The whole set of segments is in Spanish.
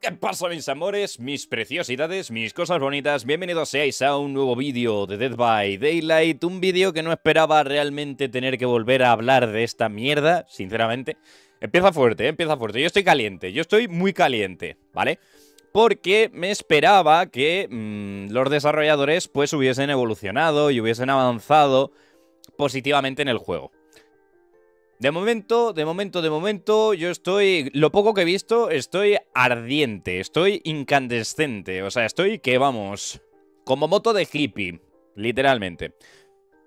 ¿Qué pasa mis amores, mis preciosidades, mis cosas bonitas? Bienvenidos seáis a un nuevo vídeo de Dead by Daylight Un vídeo que no esperaba realmente tener que volver a hablar de esta mierda, sinceramente Empieza fuerte, eh, empieza fuerte, yo estoy caliente, yo estoy muy caliente, ¿vale? Porque me esperaba que mm, los desarrolladores pues hubiesen evolucionado y hubiesen avanzado positivamente en el juego de momento, de momento, de momento, yo estoy, lo poco que he visto, estoy ardiente, estoy incandescente, o sea, estoy que vamos, como moto de hippie, literalmente.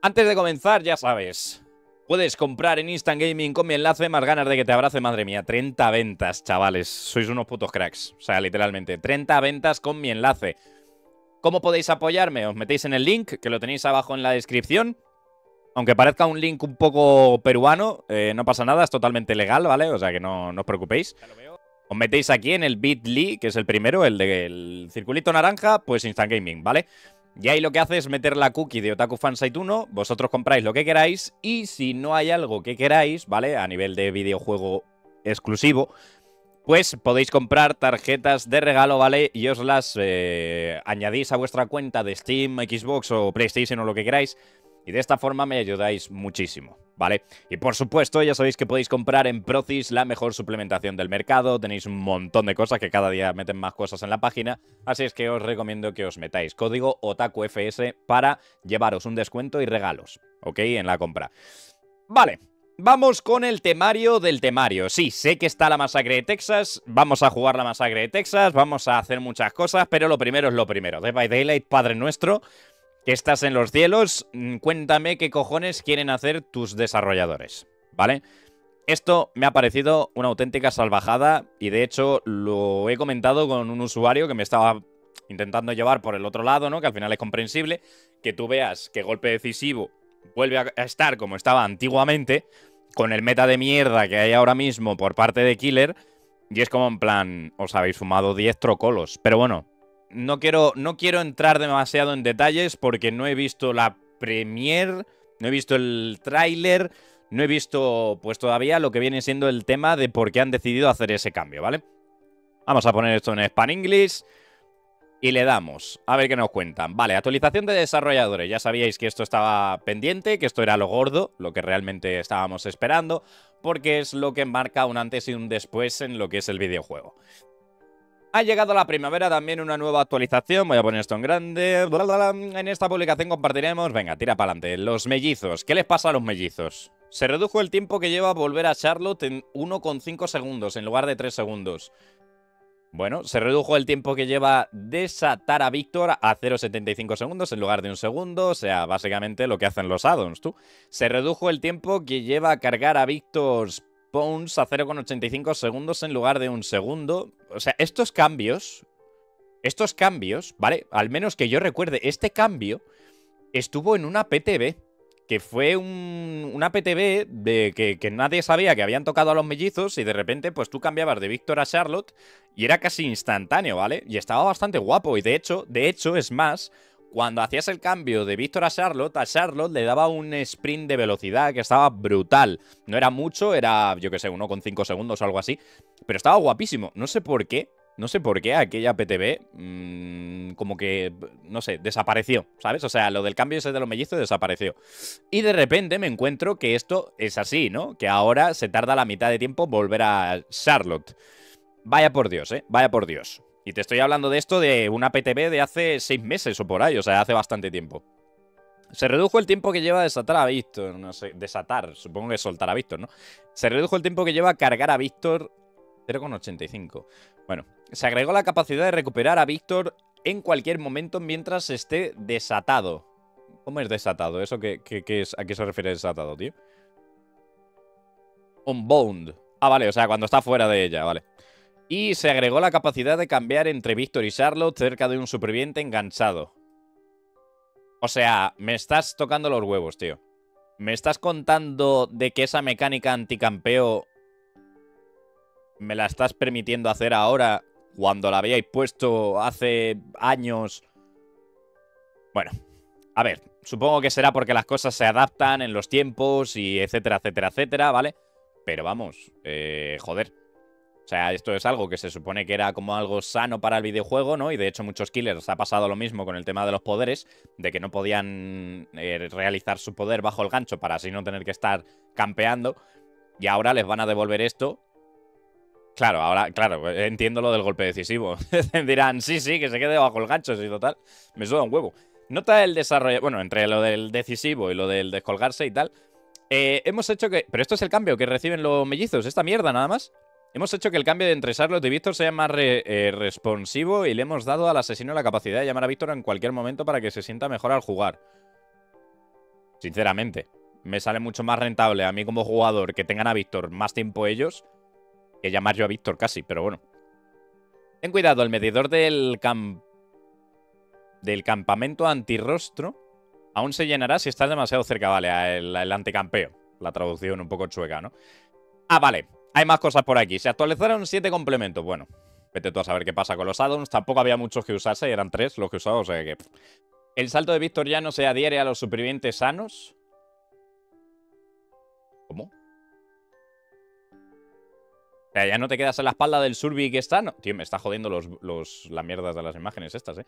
Antes de comenzar, ya sabes, puedes comprar en Instant Gaming con mi enlace, más ganas de que te abrace, madre mía, 30 ventas, chavales, sois unos putos cracks, o sea, literalmente, 30 ventas con mi enlace. ¿Cómo podéis apoyarme? Os metéis en el link, que lo tenéis abajo en la descripción. Aunque parezca un link un poco peruano, eh, no pasa nada, es totalmente legal, ¿vale? O sea que no, os preocupéis. Os metéis aquí en el bit.ly, que es el primero, el del circulito naranja, pues Instant Gaming, ¿vale? Y ahí lo que hace es meter la cookie de Otaku Fansite 1, vosotros compráis lo que queráis y si no hay algo que queráis, ¿vale? A nivel de videojuego exclusivo, pues podéis comprar tarjetas de regalo, ¿vale? Y os las eh, añadís a vuestra cuenta de Steam, Xbox o PlayStation o lo que queráis y de esta forma me ayudáis muchísimo. ¿Vale? Y por supuesto, ya sabéis que podéis comprar en Procis la mejor suplementación del mercado, tenéis un montón de cosas que cada día meten más cosas en la página, así es que os recomiendo que os metáis código OTAKUFS para llevaros un descuento y regalos, ¿ok? En la compra. Vale, Vamos con el temario del temario. Sí, sé que está la masacre de Texas, vamos a jugar la masacre de Texas, vamos a hacer muchas cosas, pero lo primero es lo primero. Dead by Daylight, Padre Nuestro, que estás en los cielos, mm, cuéntame qué cojones quieren hacer tus desarrolladores, ¿vale? Esto me ha parecido una auténtica salvajada y de hecho lo he comentado con un usuario que me estaba intentando llevar por el otro lado, ¿no? Que al final es comprensible que tú veas que golpe decisivo vuelve a estar como estaba antiguamente, con el meta de mierda que hay ahora mismo por parte de Killer, y es como en plan, os habéis fumado 10 trocolos. Pero bueno, no quiero, no quiero entrar demasiado en detalles porque no he visto la premier, no he visto el tráiler, no he visto pues todavía lo que viene siendo el tema de por qué han decidido hacer ese cambio, ¿vale? Vamos a poner esto en Span English y le damos. A ver qué nos cuentan. Vale, actualización de desarrolladores. Ya sabíais que esto estaba pendiente, que esto era lo gordo, lo que realmente estábamos esperando, porque es lo que marca un antes y un después en lo que es el videojuego. Ha llegado la primavera también una nueva actualización. Voy a poner esto en grande. En esta publicación compartiremos. Venga, tira para adelante. Los mellizos. ¿Qué les pasa a los mellizos? Se redujo el tiempo que lleva volver a Charlotte en 1,5 segundos en lugar de 3 segundos. Bueno, se redujo el tiempo que lleva desatar a Víctor a 0,75 segundos en lugar de un segundo, o sea, básicamente lo que hacen los addons, tú. Se redujo el tiempo que lleva a cargar a Víctor Pawns a 0,85 segundos en lugar de un segundo. O sea, estos cambios, estos cambios, ¿vale? Al menos que yo recuerde, este cambio estuvo en una PTB, que fue un, una PTB de que, que, nadie sabía que habían tocado a los mellizos y de repente pues tú cambiabas de Víctor a Charlotte y era casi instantáneo, ¿vale? Y estaba bastante guapo y de hecho, de hecho, es más, cuando hacías el cambio de Víctor a Charlotte, a Charlotte le daba un sprint de velocidad que estaba brutal. No era mucho, era, yo qué sé, uno con 1,5 segundos o algo así. Pero estaba guapísimo. No sé por qué, no sé por qué aquella PTB mm, como que, no sé, desapareció, ¿sabes? O sea, lo del cambio ese de los mellizos desapareció. Y de repente me encuentro que esto es así, ¿no? Que ahora se tarda la mitad de tiempo volver a Charlotte. Vaya por Dios, ¿eh? Vaya por Dios. Y te estoy hablando de esto de una PTB de hace seis meses o por ahí, o sea, hace bastante tiempo. Se redujo el tiempo que lleva desatar a Víctor, no sé, desatar, supongo que soltar a Víctor, ¿no? Se redujo el tiempo que lleva a cargar a Víctor 0,85. Bueno, se agregó la capacidad de recuperar a Víctor en cualquier momento mientras esté desatado. ¿Cómo es desatado? ¿Eso es, a qué se refiere desatado, tío? Unbound. Ah, vale, o sea, cuando está fuera de ella, vale y se agregó la capacidad de cambiar entre Víctor y Charlotte cerca de un superviviente enganchado. O sea, me estás tocando los huevos, tío. ¿Me estás contando de que esa mecánica anticampeo me la estás permitiendo hacer ahora cuando la habíais puesto hace años? Bueno, a ver, supongo que será porque las cosas se adaptan en los tiempos y etcétera, etcétera, etcétera, ¿vale? Pero vamos, eh, joder. O sea, esto es algo que se supone que era como algo sano para el videojuego, ¿no? Y de hecho muchos killers ha pasado lo mismo con el tema de los poderes, de que no podían eh, realizar su poder bajo el gancho para así no tener que estar campeando. Y ahora les van a devolver esto. Claro, ahora, claro, entiendo lo del golpe decisivo. Dirán, sí, sí, que se quede bajo el gancho, sí, total. Me suda un huevo. Nota el desarrollo, bueno, entre lo del decisivo y lo del descolgarse y tal. Eh, hemos hecho que... Pero esto es el cambio que reciben los mellizos, esta mierda nada más. Hemos hecho que el cambio de entre de y Víctor sea más eh, responsivo y le hemos dado al asesino la capacidad de llamar a Víctor en cualquier momento para que se sienta mejor al jugar. Sinceramente, me sale mucho más rentable a mí como jugador que tengan a Víctor más tiempo ellos que llamar yo a Víctor casi, pero bueno. Ten cuidado, el medidor del camp del campamento antirrostro aún se llenará si estás demasiado cerca, vale, al anticampeo. La traducción un poco chueca, ¿no? Ah, vale. Hay más cosas por aquí. Se actualizaron siete complementos. Bueno, vete tú a saber qué pasa con los addons. Tampoco había muchos que y eran tres los que usaba, o sea que... El salto de Víctor ya no se adhiere a los supervivientes sanos. ¿Cómo? O sea, ya no te quedas en la espalda del survi que está. Tío, me está jodiendo los, las mierdas de las imágenes estas, eh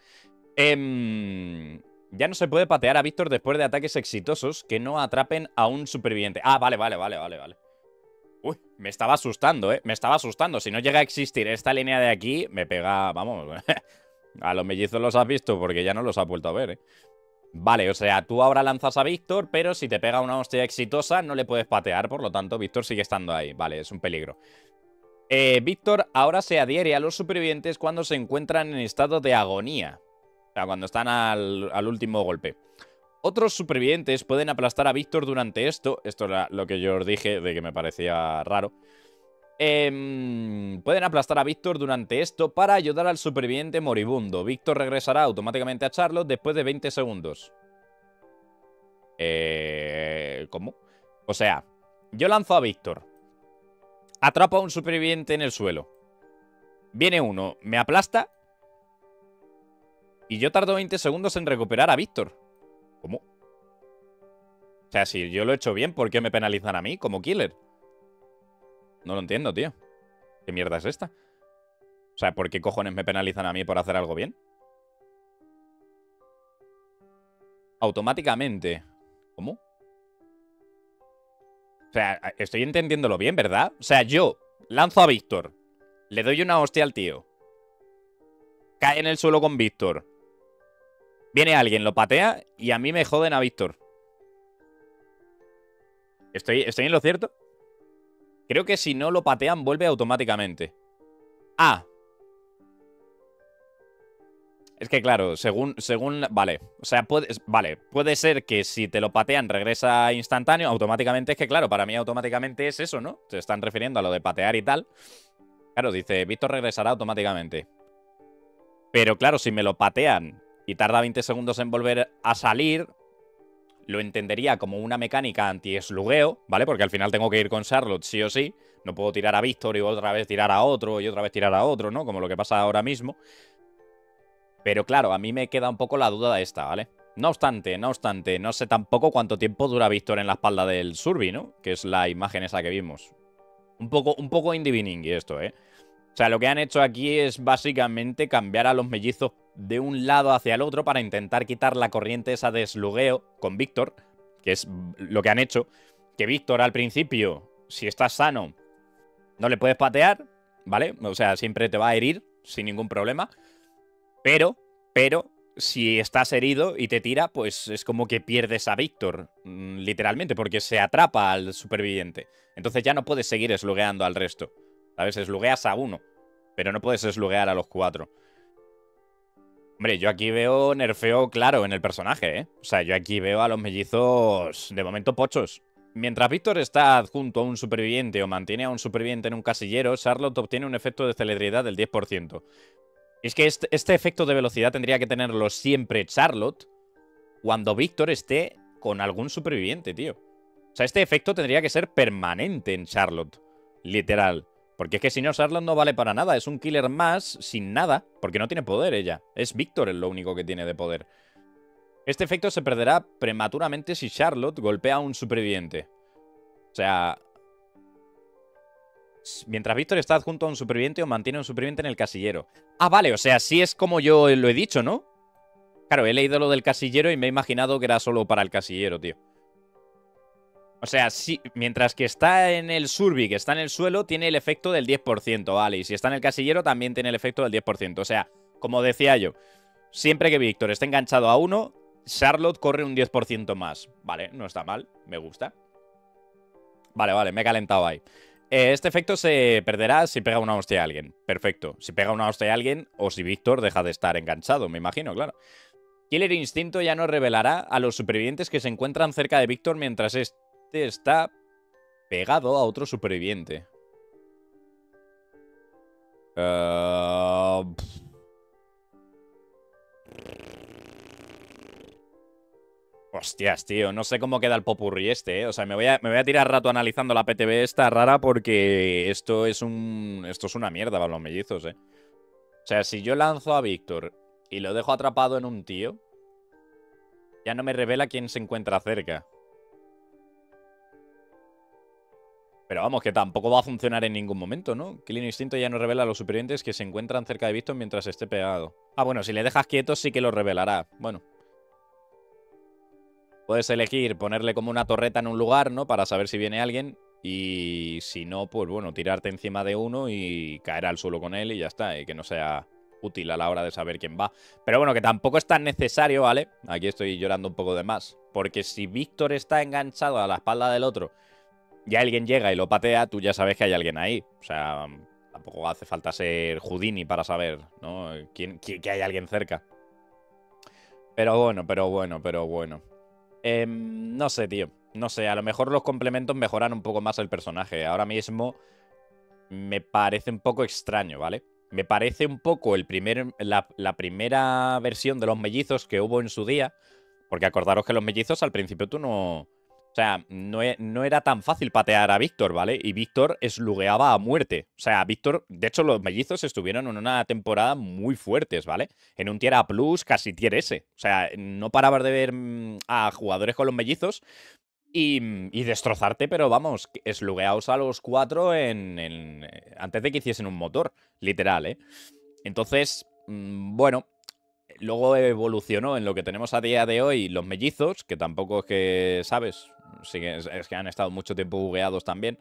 em, ya no se puede patear a Víctor después de ataques exitosos que no atrapen a un superviviente. Ah, vale, vale, vale, vale, vale. Uy, me estaba asustando, ¿eh? Me estaba asustando. Si no llega a existir esta línea de aquí, me pega... Vamos, a los mellizos los has visto porque ya no los has vuelto a ver, ¿eh? Vale, o sea, tú ahora lanzas a Víctor, pero si te pega una hostia exitosa no le puedes patear, por lo tanto Víctor sigue estando ahí. Vale, es un peligro. Eh, Víctor ahora se adhiere a los supervivientes cuando se encuentran en estado de agonía. O sea, cuando están al último golpe. Otros supervivientes pueden aplastar a Víctor durante esto. Esto era lo que yo os dije, de que me parecía raro. Em, pueden aplastar a Víctor durante esto para ayudar al superviviente moribundo. Víctor regresará automáticamente a Charlotte después de 20 segundos. Eh, ¿Cómo? O sea, yo lanzo a Víctor. Atrapa a un superviviente en el suelo. Viene uno, me aplasta. Y yo tardo 20 segundos en recuperar a Víctor. ¿Cómo? O sea, si yo lo he hecho bien, ¿por qué me penalizan a mí como killer? No lo entiendo, tío. ¿Qué mierda es esta? O sea, ¿por qué cojones me penalizan a mí por hacer algo bien? Automáticamente. ¿Cómo? O sea, estoy entendiéndolo bien, ¿verdad? O sea, yo lanzo a Víctor. Le doy una hostia al tío. Cae en el suelo con Víctor. Viene alguien, lo patea y a mí me joden a Víctor. ¿Estoy, ¿Estoy en lo cierto? Creo que si no lo patean, vuelve automáticamente. Ah. Es que claro, según... según vale, o sea, vale, puede ser que si te lo patean regresa instantáneo, automáticamente es que claro, para mí automáticamente es eso, ¿no? Se están refiriendo a lo de patear y tal. Claro, dice, Víctor regresará automáticamente. Pero claro, si me lo patean y tarda 20 segundos en volver a salir, lo entendería como una mecánica anti-slugueo, ¿vale? Porque al final tengo que ir con Charlotte sí o sí. No puedo tirar a Víctor y otra vez tirar a otro y otra vez tirar a otro, ¿no? Como lo que pasa ahora mismo. Pero claro, a mí me queda un poco la duda de esta, ¿vale? No obstante, no obstante, no sé tampoco cuánto tiempo dura Víctor en la espalda del Surby, ¿no? Que es la imagen esa que vimos. Un poco, un poco indivining esto, ¿eh? O sea, lo que han hecho aquí es básicamente cambiar a los mellizos de un lado hacia el otro para intentar quitar la corriente esa de slugueo con Víctor, que es lo que han hecho. Que Víctor al principio, si estás sano, no le puedes patear, ¿vale? O sea, siempre te va a herir sin ningún problema. Pero, pero, si estás herido y te tira, pues es como que pierdes a Víctor, mm, literalmente, porque se atrapa al superviviente. Entonces ya no puedes seguir eslugueando al resto. ¿Sabes? Eslugueas a uno, pero no puedes esluguear a los cuatro. Hombre, yo aquí veo nerfeo claro en el personaje, ¿eh? O sea, yo aquí veo a los mellizos de momento pochos. Mientras Víctor está junto a un superviviente o mantiene a un superviviente en un casillero, Charlotte obtiene un efecto de celebridad del 10%. Es que este, este efecto de velocidad tendría que tenerlo siempre Charlotte cuando Víctor esté con algún superviviente, tío. O sea, este efecto tendría que ser permanente en Charlotte. Literal. Porque es que si no, Charlotte no vale para nada. Es un killer más sin nada, porque no tiene poder ella. Es Víctor el lo único que tiene de poder. Este efecto se perderá prematuramente si Charlotte golpea a un superviviente. O sea... Mientras Víctor está junto a un superviviente o mantiene un superviviente en el casillero. Ah, vale, o sea, sí es como yo lo he dicho, ¿no? Claro, he leído lo del casillero y me he imaginado que era solo para el casillero, tío. O sea, mientras que está en el surbi, que está en el suelo, tiene el efecto del 10%, ¿vale? Y si está en el casillero, también tiene el efecto del 10%. O sea, como decía yo, siempre que Víctor esté enganchado a uno, Charlotte corre un 10% más. Vale, no está mal, me gusta. Vale, vale, me he calentado ahí. Eh, este efecto se perderá si pega una hostia a alguien. Perfecto. Si pega una hostia a alguien o si Víctor deja de estar enganchado, me imagino, claro. Killer Instinto ya no revelará a los supervivientes que se encuentran cerca de Víctor mientras, es, está pegado a otro superviviente. Ah, Hostias, tío, no sé cómo queda el popurrí este, ¿eh? O sea, me voy, a, me voy a tirar rato analizando la PTB esta rara porque esto es un... Esto es una mierda para los mellizos, ¿eh? O sea, si yo lanzo a Víctor y lo dejo atrapado en un tío, ya no me revela quién se encuentra cerca. Pero vamos, que tampoco va a funcionar en ningún momento, ¿no? clean Instinto ya no revela a los superiores que se encuentran cerca de Víctor mientras esté pegado. Ah, bueno, si le dejas quieto sí que lo revelará. Bueno. Puedes elegir ponerle como una torreta en un lugar, ¿no? Para saber si viene alguien. Y si no, pues bueno, tirarte encima de uno y caer al suelo con él y ya está. Y que no sea útil a la hora de saber quién va. Pero bueno, que tampoco es tan necesario, ¿vale? Aquí estoy llorando un poco de más. Porque si Víctor está enganchado a la espalda del otro ya alguien llega y lo patea, tú ya sabes que hay alguien ahí. O sea, tampoco hace falta ser Houdini para saber, ¿no? que hay alguien cerca. Pero bueno, pero bueno, pero bueno. Em, no sé, tío. No sé, a lo mejor los complementos mejoran un poco más el personaje. Ahora mismo me parece un poco extraño, ¿vale? Me parece un poco el la primera versión de los mellizos que hubo en su día. Porque acordaros que los mellizos al principio tú no o sea, no, e, no, era tan fácil patear a Víctor, ¿vale? Y Víctor eslugueaba a muerte. O sea, Víctor, de hecho, los mellizos estuvieron en una temporada muy fuertes, ¿vale? En un tier A plus, casi tier S. O sea, no parabas de ver mm, a jugadores con los mellizos y, destrozarte, pero vamos, eslugueaos a los cuatro en, eh, antes de que hiciesen un motor, literal, ¿eh? Entonces, mm, bueno, luego evolucionó en lo que tenemos a día de hoy los mellizos, que tampoco es que, ¿sabes? es, que han estado mucho tiempo bugueados también.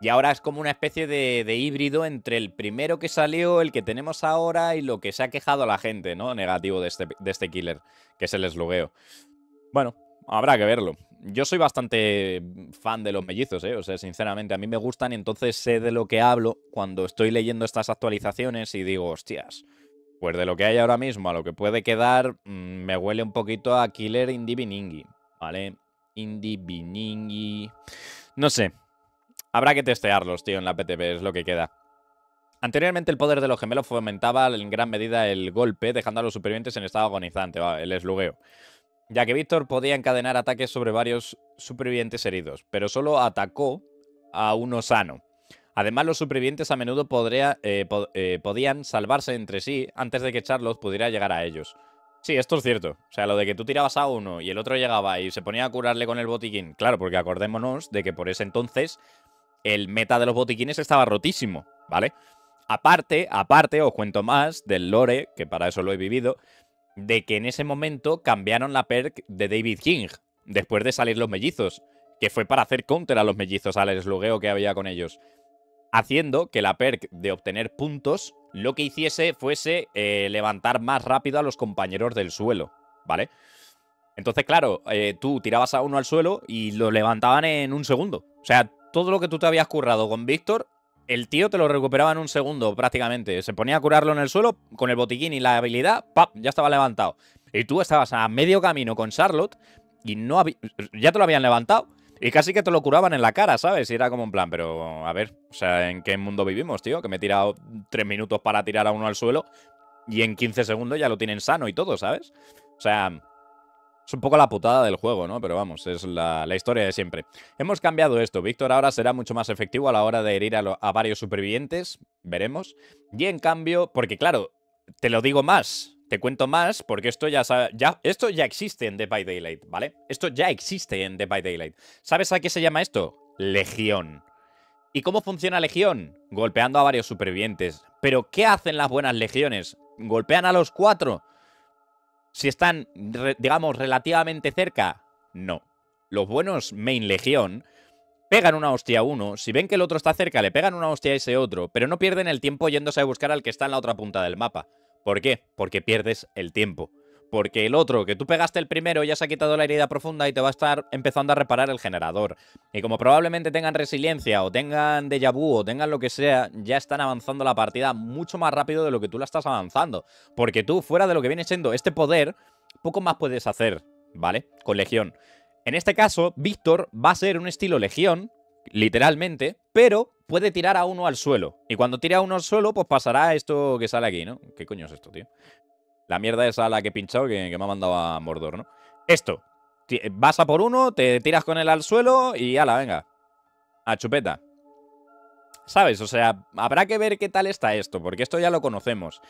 Y ahora es como una especie de, híbrido entre el primero que salió, el que tenemos ahora y lo que se ha quejado la gente, ¿no? Negativo de este, de este killer, que es el eslogueo. Bueno, habrá que verlo. Yo soy bastante fan de los mellizos, ¿eh? O sea, sinceramente, a mí me gustan y entonces sé de lo que hablo cuando estoy leyendo estas actualizaciones y digo, hostias, pues de lo que hay ahora mismo a lo que puede quedar, mm, me huele un poquito a Killer Indiviningi, ¿vale? Indiviningi... No sé. Habrá que testearlos, tío, en la PTP, es lo que queda. Anteriormente el poder de los gemelos fomentaba en gran medida el golpe, dejando a los supervivientes en estado agonizante, el eslugeo. Ya que Víctor podía encadenar ataques sobre varios supervivientes heridos, pero solo atacó a uno sano. Además, los supervivientes a menudo eh, eh, podían salvarse entre sí antes de que Charlotte pudiera llegar a ellos. Sí, esto es cierto. O sea, lo de que tú tirabas a uno y el otro llegaba y se ponía a curarle con el botiquín. Claro, porque acordémonos de que por ese entonces el meta de los botiquines estaba rotísimo, ¿vale? Aparte, aparte, os cuento más del lore, que para eso lo he vivido, de que en ese momento cambiaron la perk de David King, después de salir los mellizos, que fue para hacer counter a los mellizos, al eslugueo que había con ellos haciendo que la perk de obtener puntos lo que hiciese fuese eh, levantar más rápido a los compañeros del suelo, ¿vale? Entonces, claro, eh, tú tirabas a uno al suelo y lo levantaban en un segundo. O sea, todo lo que tú te habías currado con Víctor, el tío te lo recuperaba en un segundo prácticamente. Se ponía a curarlo en el suelo con el botiquín y la habilidad, ¡pap! Ya estaba levantado. Y tú estabas a medio camino con Charlotte y no ya te lo habían levantado y casi que te lo curaban en la cara, ¿sabes? Y era como un plan, pero a ver, o sea, ¿en qué mundo vivimos, tío? Que me he tirado tres minutos para tirar a uno al suelo y en 15 segundos ya lo tienen sano y todo, ¿sabes? O sea, es un poco la putada del juego, ¿no? Pero vamos, es la, historia de siempre. Hemos cambiado esto. Víctor ahora será mucho más efectivo a la hora de herir a varios supervivientes. Veremos. Y en cambio, porque claro, te lo digo más. Te cuento más porque esto ya, esto ya existe en Dead by Daylight, ¿vale? Esto ya existe en Dead by Daylight. ¿Sabes a qué se llama esto? Legión. ¿Y cómo funciona Legión? Golpeando a varios supervivientes. ¿Pero qué hacen las buenas legiones? ¿Golpean a los cuatro? Si están, digamos, relativamente cerca. No. Los buenos main legión pegan una hostia a uno, si ven que el otro está cerca, le pegan una hostia a ese otro, pero no pierden el tiempo yéndose a buscar al que está en la otra punta del mapa. ¿Por qué? Porque pierdes el tiempo. Porque el otro, que tú pegaste el primero, ya se ha quitado la herida profunda y te va a estar empezando a reparar el generador. Y como probablemente tengan resiliencia, o tengan déjà vu, o tengan lo que sea, ya están avanzando la partida mucho más rápido de lo que tú la estás avanzando. Porque tú, fuera de lo que viene siendo este poder, poco más puedes hacer, ¿vale? Con Legión. En este caso, Víctor va a ser un estilo Legión, literalmente, pero puede tirar a uno al suelo. Y cuando tira a uno al suelo, pues pasará esto que sale aquí, ¿no? ¿Qué coño es esto, tío? La mierda esa a la que he pinchado que, me ha mandado a Mordor, ¿no? Esto. Eh, vas a por uno, te tiras con él al suelo y ala, venga. A chupeta. ¿Sabes? O sea, habrá que ver qué tal está esto, porque esto ya lo conocemos.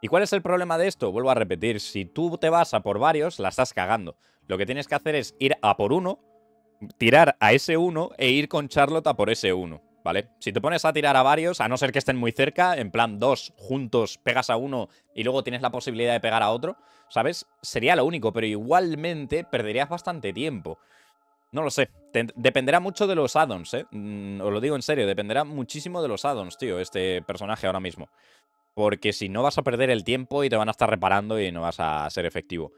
¿Y cuál es el problema de esto? Vuelvo a repetir, si tú te vas a por varios, la estás cagando. Lo que tienes que hacer es ir a por uno, tirar a ese uno e ir con Charlotte por ese 1, ¿vale? Si te pones a tirar a varios, a no ser que estén muy cerca, en plan dos juntos, pegas a uno y luego tienes la posibilidad de pegar a otro, ¿sabes? Sería lo único, pero igualmente perderías bastante tiempo. No lo sé. dependerá mucho de los addons, ¿eh? Mm, os lo digo en serio, dependerá muchísimo de los addons, tío, este personaje ahora mismo. Porque si no vas a perder el tiempo y te van a estar reparando y no vas a ser efectivo.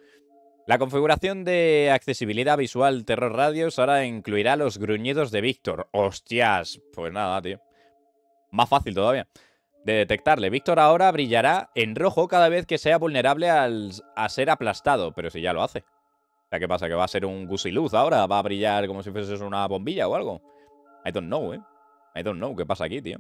La configuración de accesibilidad visual Terror Radios ahora incluirá los gruñidos de Víctor. ¡Hostias! Pues nada, tío. Más fácil todavía de detectarle. Víctor ahora brillará en rojo cada vez que sea vulnerable al, a ser aplastado, pero si ya lo hace. O sea, ¿qué pasa? ¿Que va a ser un gusiluz ahora? ¿Va a brillar como si fuese una bombilla o algo? I don't know, ¿eh? I don't know qué pasa aquí, tío.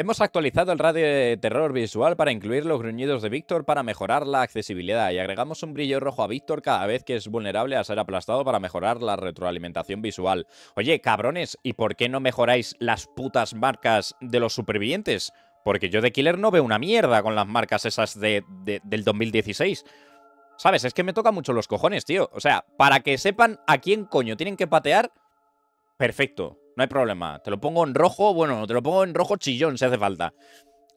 Hemos actualizado el radio de terror visual para incluir los gruñidos de Víctor para mejorar la accesibilidad y agregamos un brillo rojo a Víctor cada vez que es vulnerable a ser aplastado para mejorar la retroalimentación visual. Oye, cabrones, ¿y por qué no mejoráis las putas marcas de los supervivientes? Porque yo de Killer no veo una mierda con las marcas esas de, del 2016. ¿Sabes? Es que me toca mucho los cojones, tío. O sea, para que sepan a quién coño tienen que patear, perfecto. No hay problema. Te lo pongo en rojo, bueno, te lo pongo en rojo chillón si hace falta.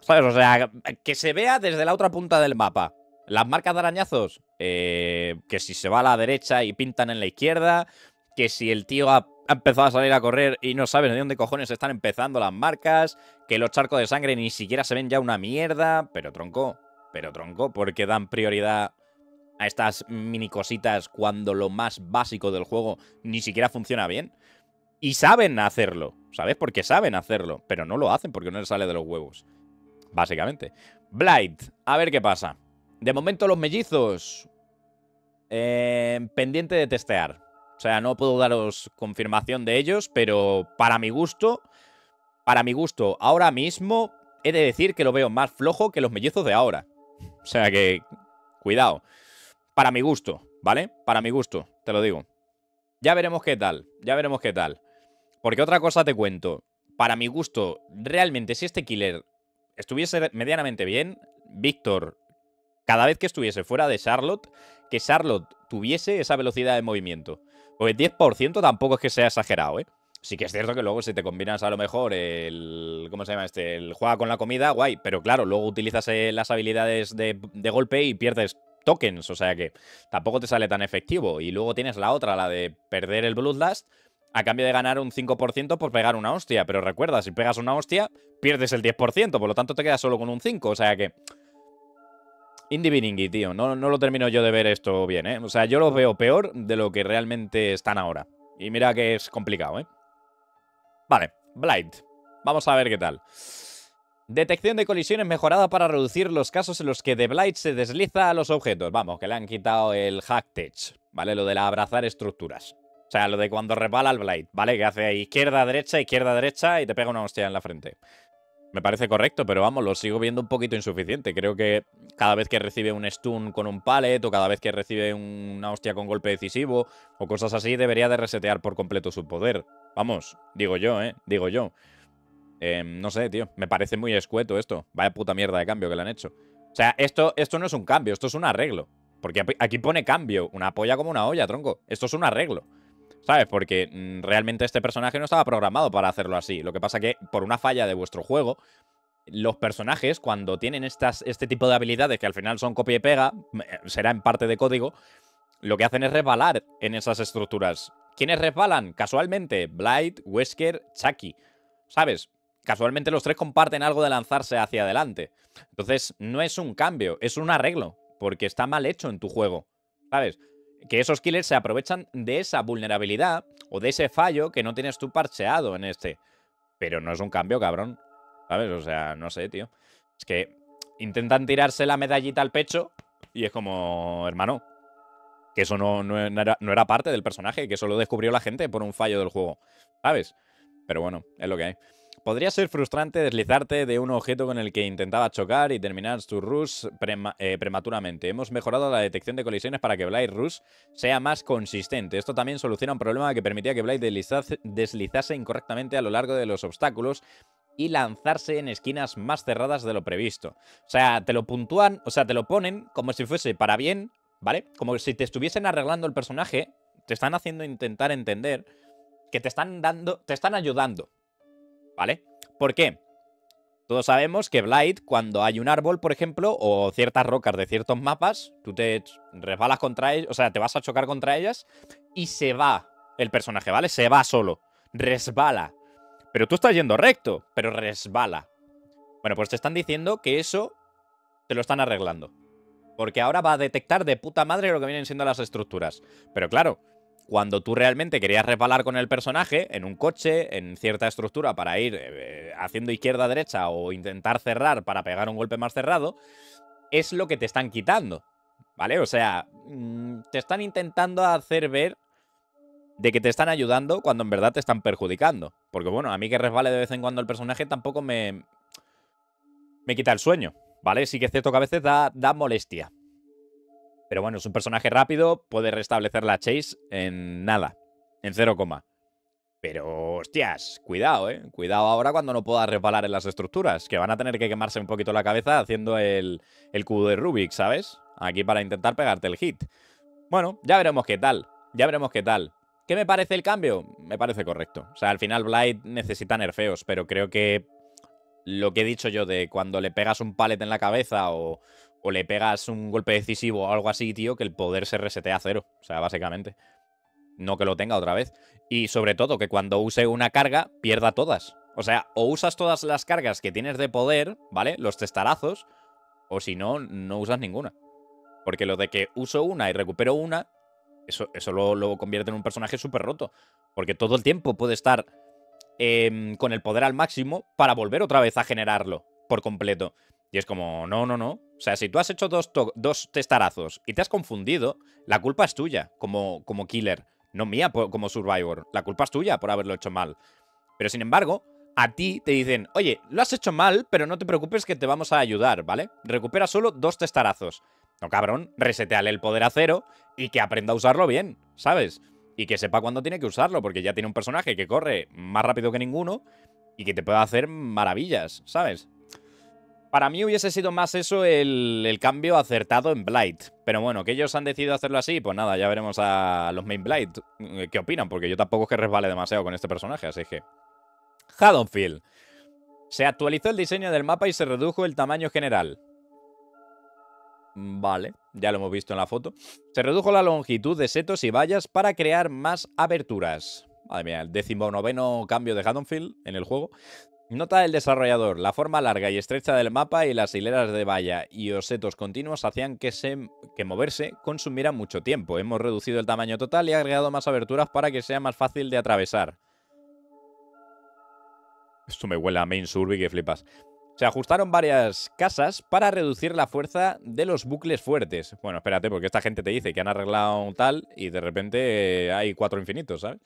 ¿Sabes? O sea, que se vea desde la otra punta del mapa. Las marcas de arañazos, eh, que si se va a la derecha y pintan en la izquierda, que si el tío ha empezado a salir a correr y no sabes de dónde cojones están empezando las marcas, que los charcos de sangre ni siquiera se ven ya una mierda, pero tronco, pero tronco, porque dan prioridad a estas mini cositas cuando lo más básico del juego ni siquiera funciona bien. Y saben hacerlo, ¿sabes? Porque saben hacerlo, pero no lo hacen porque no les sale de los huevos. Básicamente. Blight, a ver qué pasa. De momento los mellizos... Em, pendiente de testear. O sea, no puedo daros confirmación de ellos, pero para mi gusto... Para mi gusto, ahora mismo he de decir que lo veo más flojo que los mellizos de ahora. O sea que... Cuidado. Para mi gusto, ¿vale? Para mi gusto, te lo digo. Ya veremos qué tal, ya veremos qué tal. Porque otra cosa te cuento. Para mi gusto, realmente, si este killer estuviese medianamente bien, Víctor, cada vez que estuviese fuera de Charlotte, que Charlotte tuviese esa velocidad de movimiento. Porque 10% tampoco es que sea exagerado, ¿eh? Sí que es cierto que luego si te combinas a lo mejor el... ¿Cómo se llama este? El juega con la comida, guay. Pero claro, luego utilizas eh, las habilidades de, de golpe y pierdes tokens. O sea que tampoco te sale tan efectivo. Y luego tienes la otra, la de perder el Bloodlust a cambio de ganar un 5% por pegar una hostia. Pero recuerda, si pegas una hostia, pierdes el 10%, por lo tanto te quedas solo con un 5. O sea que... Indivining, tío. No, no lo termino yo de ver esto bien, ¿eh? O sea, yo lo veo peor de lo que realmente están ahora. Y mira que es complicado, ¿eh? Vale, Blight. Vamos a ver qué tal. Detección de colisiones mejorada para reducir los casos en los que The Blight se desliza a los objetos. Vamos, que le han quitado el hack ¿vale? Lo de la abrazar estructuras. O sea, lo de cuando repala el Blade, ¿vale? Que hace izquierda, derecha, izquierda, derecha y te pega una hostia en la frente. Me parece correcto, pero vamos, lo sigo viendo un poquito insuficiente. Creo que cada vez que recibe un stun con un pallet o cada vez que recibe una hostia con golpe decisivo o cosas así, debería de resetear por completo su poder. Vamos, digo yo, ¿eh? Digo yo. Em, no sé, tío. Me parece muy escueto esto. Vaya puta mierda de cambio que le han hecho. O sea, esto, esto no es un cambio, esto es un arreglo. Porque aquí pone cambio, una polla como una olla, tronco. Esto es un arreglo. ¿Sabes? Porque mm, realmente este personaje no estaba programado para hacerlo así. Lo que pasa que por una falla de vuestro juego, los personajes cuando tienen estas, este tipo de habilidades que al final son copia y pega, mm, eh, será en parte de código, lo que hacen es resbalar en esas estructuras. ¿Quiénes resbalan? Casualmente, Blight, Wesker, Chucky. ¿Sabes? Casualmente los tres comparten algo de lanzarse hacia adelante. Entonces, no es un cambio, es un arreglo, porque está mal hecho en tu juego. ¿Sabes? que esos killers se aprovechan de esa vulnerabilidad o de ese fallo que no tienes tú parcheado en este. Pero no es un cambio, cabrón. ¿Sabes? O sea, no sé, tío. Es que intentan tirarse la medallita al pecho y es como, hermano, que eso no, no, era, era parte del personaje, que eso lo descubrió la gente por un fallo del juego. ¿Sabes? Pero bueno, es lo que hay. Podría ser frustrante deslizarte de un objeto con el que intentaba chocar y terminar tu rush eh, prematuramente. Hemos mejorado la detección de colisiones para que Blade Rush sea más consistente. Esto también soluciona un problema que permitía que Blade deslizase, incorrectamente a lo largo de los obstáculos y lanzarse en esquinas más cerradas de lo previsto. O sea, te lo puntúan, o sea, te lo ponen como si fuese para bien, ¿vale? Como si te estuviesen arreglando el personaje, te están haciendo intentar entender que te están dando, te están ayudando ¿vale? ¿Por qué? Todos sabemos que Blight, cuando hay un árbol, por ejemplo, o ciertas rocas de ciertos mapas, tú te resbalas contra ellas, o sea, te vas a chocar contra ellas y se va el personaje, ¿vale? Se va solo, resbala. Pero tú estás yendo recto, pero resbala. Bueno, pues te están diciendo que eso te lo están arreglando. Porque ahora va a detectar de puta madre lo que vienen siendo las estructuras. Pero claro, cuando tú realmente querías resbalar con el personaje en un coche, en cierta estructura para ir eh, eh, haciendo izquierda-derecha o intentar cerrar para pegar un golpe más cerrado, es lo que te están quitando, ¿vale? O sea, mm, te están intentando hacer ver de que te están ayudando cuando en verdad te están perjudicando. Porque bueno, a mí que resbale de vez en cuando el personaje tampoco me... me quita el sueño, ¿vale? Sí que es cierto que a veces da molestia, pero bueno, es un personaje rápido, puede restablecer la chase en nada, en coma. pero, hostias, cuidado, ¿eh? Cuidado ahora cuando no pueda reparar en las estructuras, que van a tener que quemarse un poquito la cabeza haciendo el, el cubo de Rubik, ¿sabes? Aquí para intentar pegarte el hit. Bueno, ya veremos qué tal, ya veremos qué tal. ¿Qué me parece el cambio? Me parece correcto. O sea, al final Blight necesita nerfeos, pero creo que lo que he dicho yo de cuando le pegas un palet en la cabeza o, o le pegas un golpe decisivo o algo así, tío, que el poder se resetea a cero. O sea, básicamente. No que lo tenga otra vez. Y sobre todo, que cuando use una carga, pierda todas. O sea, o usas todas las cargas que tienes de poder, ¿vale? Los testarazos. O si no, no usas ninguna. Porque lo de que uso una y recupero una, eso, eso lo, convierte en un personaje súper roto. Porque todo el tiempo puede estar em, con el poder al máximo para volver otra vez a generarlo por completo. Y es como, no, no, no. O sea, si tú has hecho dos, dos testarazos y te has confundido, la culpa es tuya como, como killer, no mía como survivor. La culpa es tuya por haberlo hecho mal. Pero sin embargo, a ti te dicen, oye, lo has hecho mal, pero no te preocupes que te vamos a ayudar, ¿vale? Recupera solo dos testarazos. No, cabrón, reseteale el poder a cero y que aprenda a usarlo bien, ¿sabes? Y que sepa cuándo tiene que usarlo, porque ya tiene un personaje que corre más rápido que ninguno y que te puede hacer maravillas, ¿sabes? Para mí hubiese sido más eso el, cambio acertado en Blight. Pero bueno, que ellos han decidido hacerlo así, pues nada, ya veremos a los main Blight eh, qué opinan, porque yo tampoco es que resbale demasiado con este personaje, así que... Haddonfield. Se actualizó el diseño del mapa y se redujo el tamaño general. Mm, vale, ya lo hemos visto en la foto. Se redujo la longitud de setos y vallas para crear más aberturas. Madre mía, el decimonoveno cambio de Haddonfield en el juego. Nota del desarrollador. La forma larga y estrecha del mapa y las hileras de valla y osetos continuos hacían que, se, que moverse consumiera mucho tiempo. Hemos reducido el tamaño total y agregado más aberturas para que sea más fácil de atravesar. Esto me huele a main survey que flipas. Se ajustaron varias casas para reducir la fuerza de los bucles fuertes. Bueno, espérate, porque esta gente te dice que han arreglado un tal y de repente eh, hay cuatro infinitos, ¿sabes?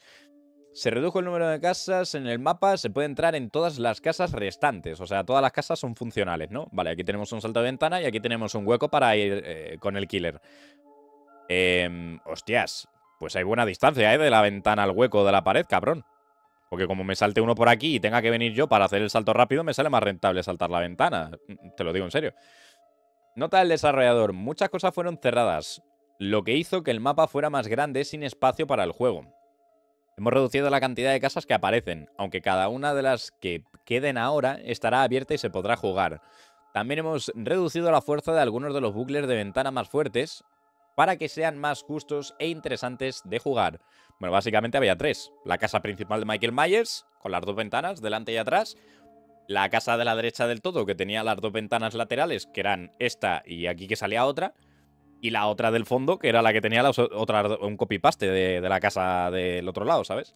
Se redujo el número de casas en el mapa, se puede entrar en todas las casas restantes, o sea, todas las casas son funcionales, ¿no? Vale, aquí tenemos un salto de ventana y aquí tenemos un hueco para ir eh, con el killer. Em, hostias, pues hay buena distancia, ¿eh? De la ventana al hueco de la pared, cabrón. Porque como me salte uno por aquí y tenga que venir yo para hacer el salto rápido, me sale más rentable saltar la ventana. Te lo digo en serio. Nota del desarrollador, muchas cosas fueron cerradas, lo que hizo que el mapa fuera más grande sin espacio para el juego. Hemos reducido la cantidad de casas que aparecen, aunque cada una de las que queden ahora estará abierta y se podrá jugar. También hemos reducido la fuerza de algunos de los bucles de ventana más fuertes para que sean más justos e interesantes de jugar. Bueno, básicamente había tres. La casa principal de Michael Myers, con las dos ventanas, delante y atrás. La casa de la derecha del todo, que tenía las dos ventanas laterales, que eran esta y aquí que salía otra y la otra del fondo, que era la que tenía otra, un copy-paste de, la casa del otro lado, ¿sabes?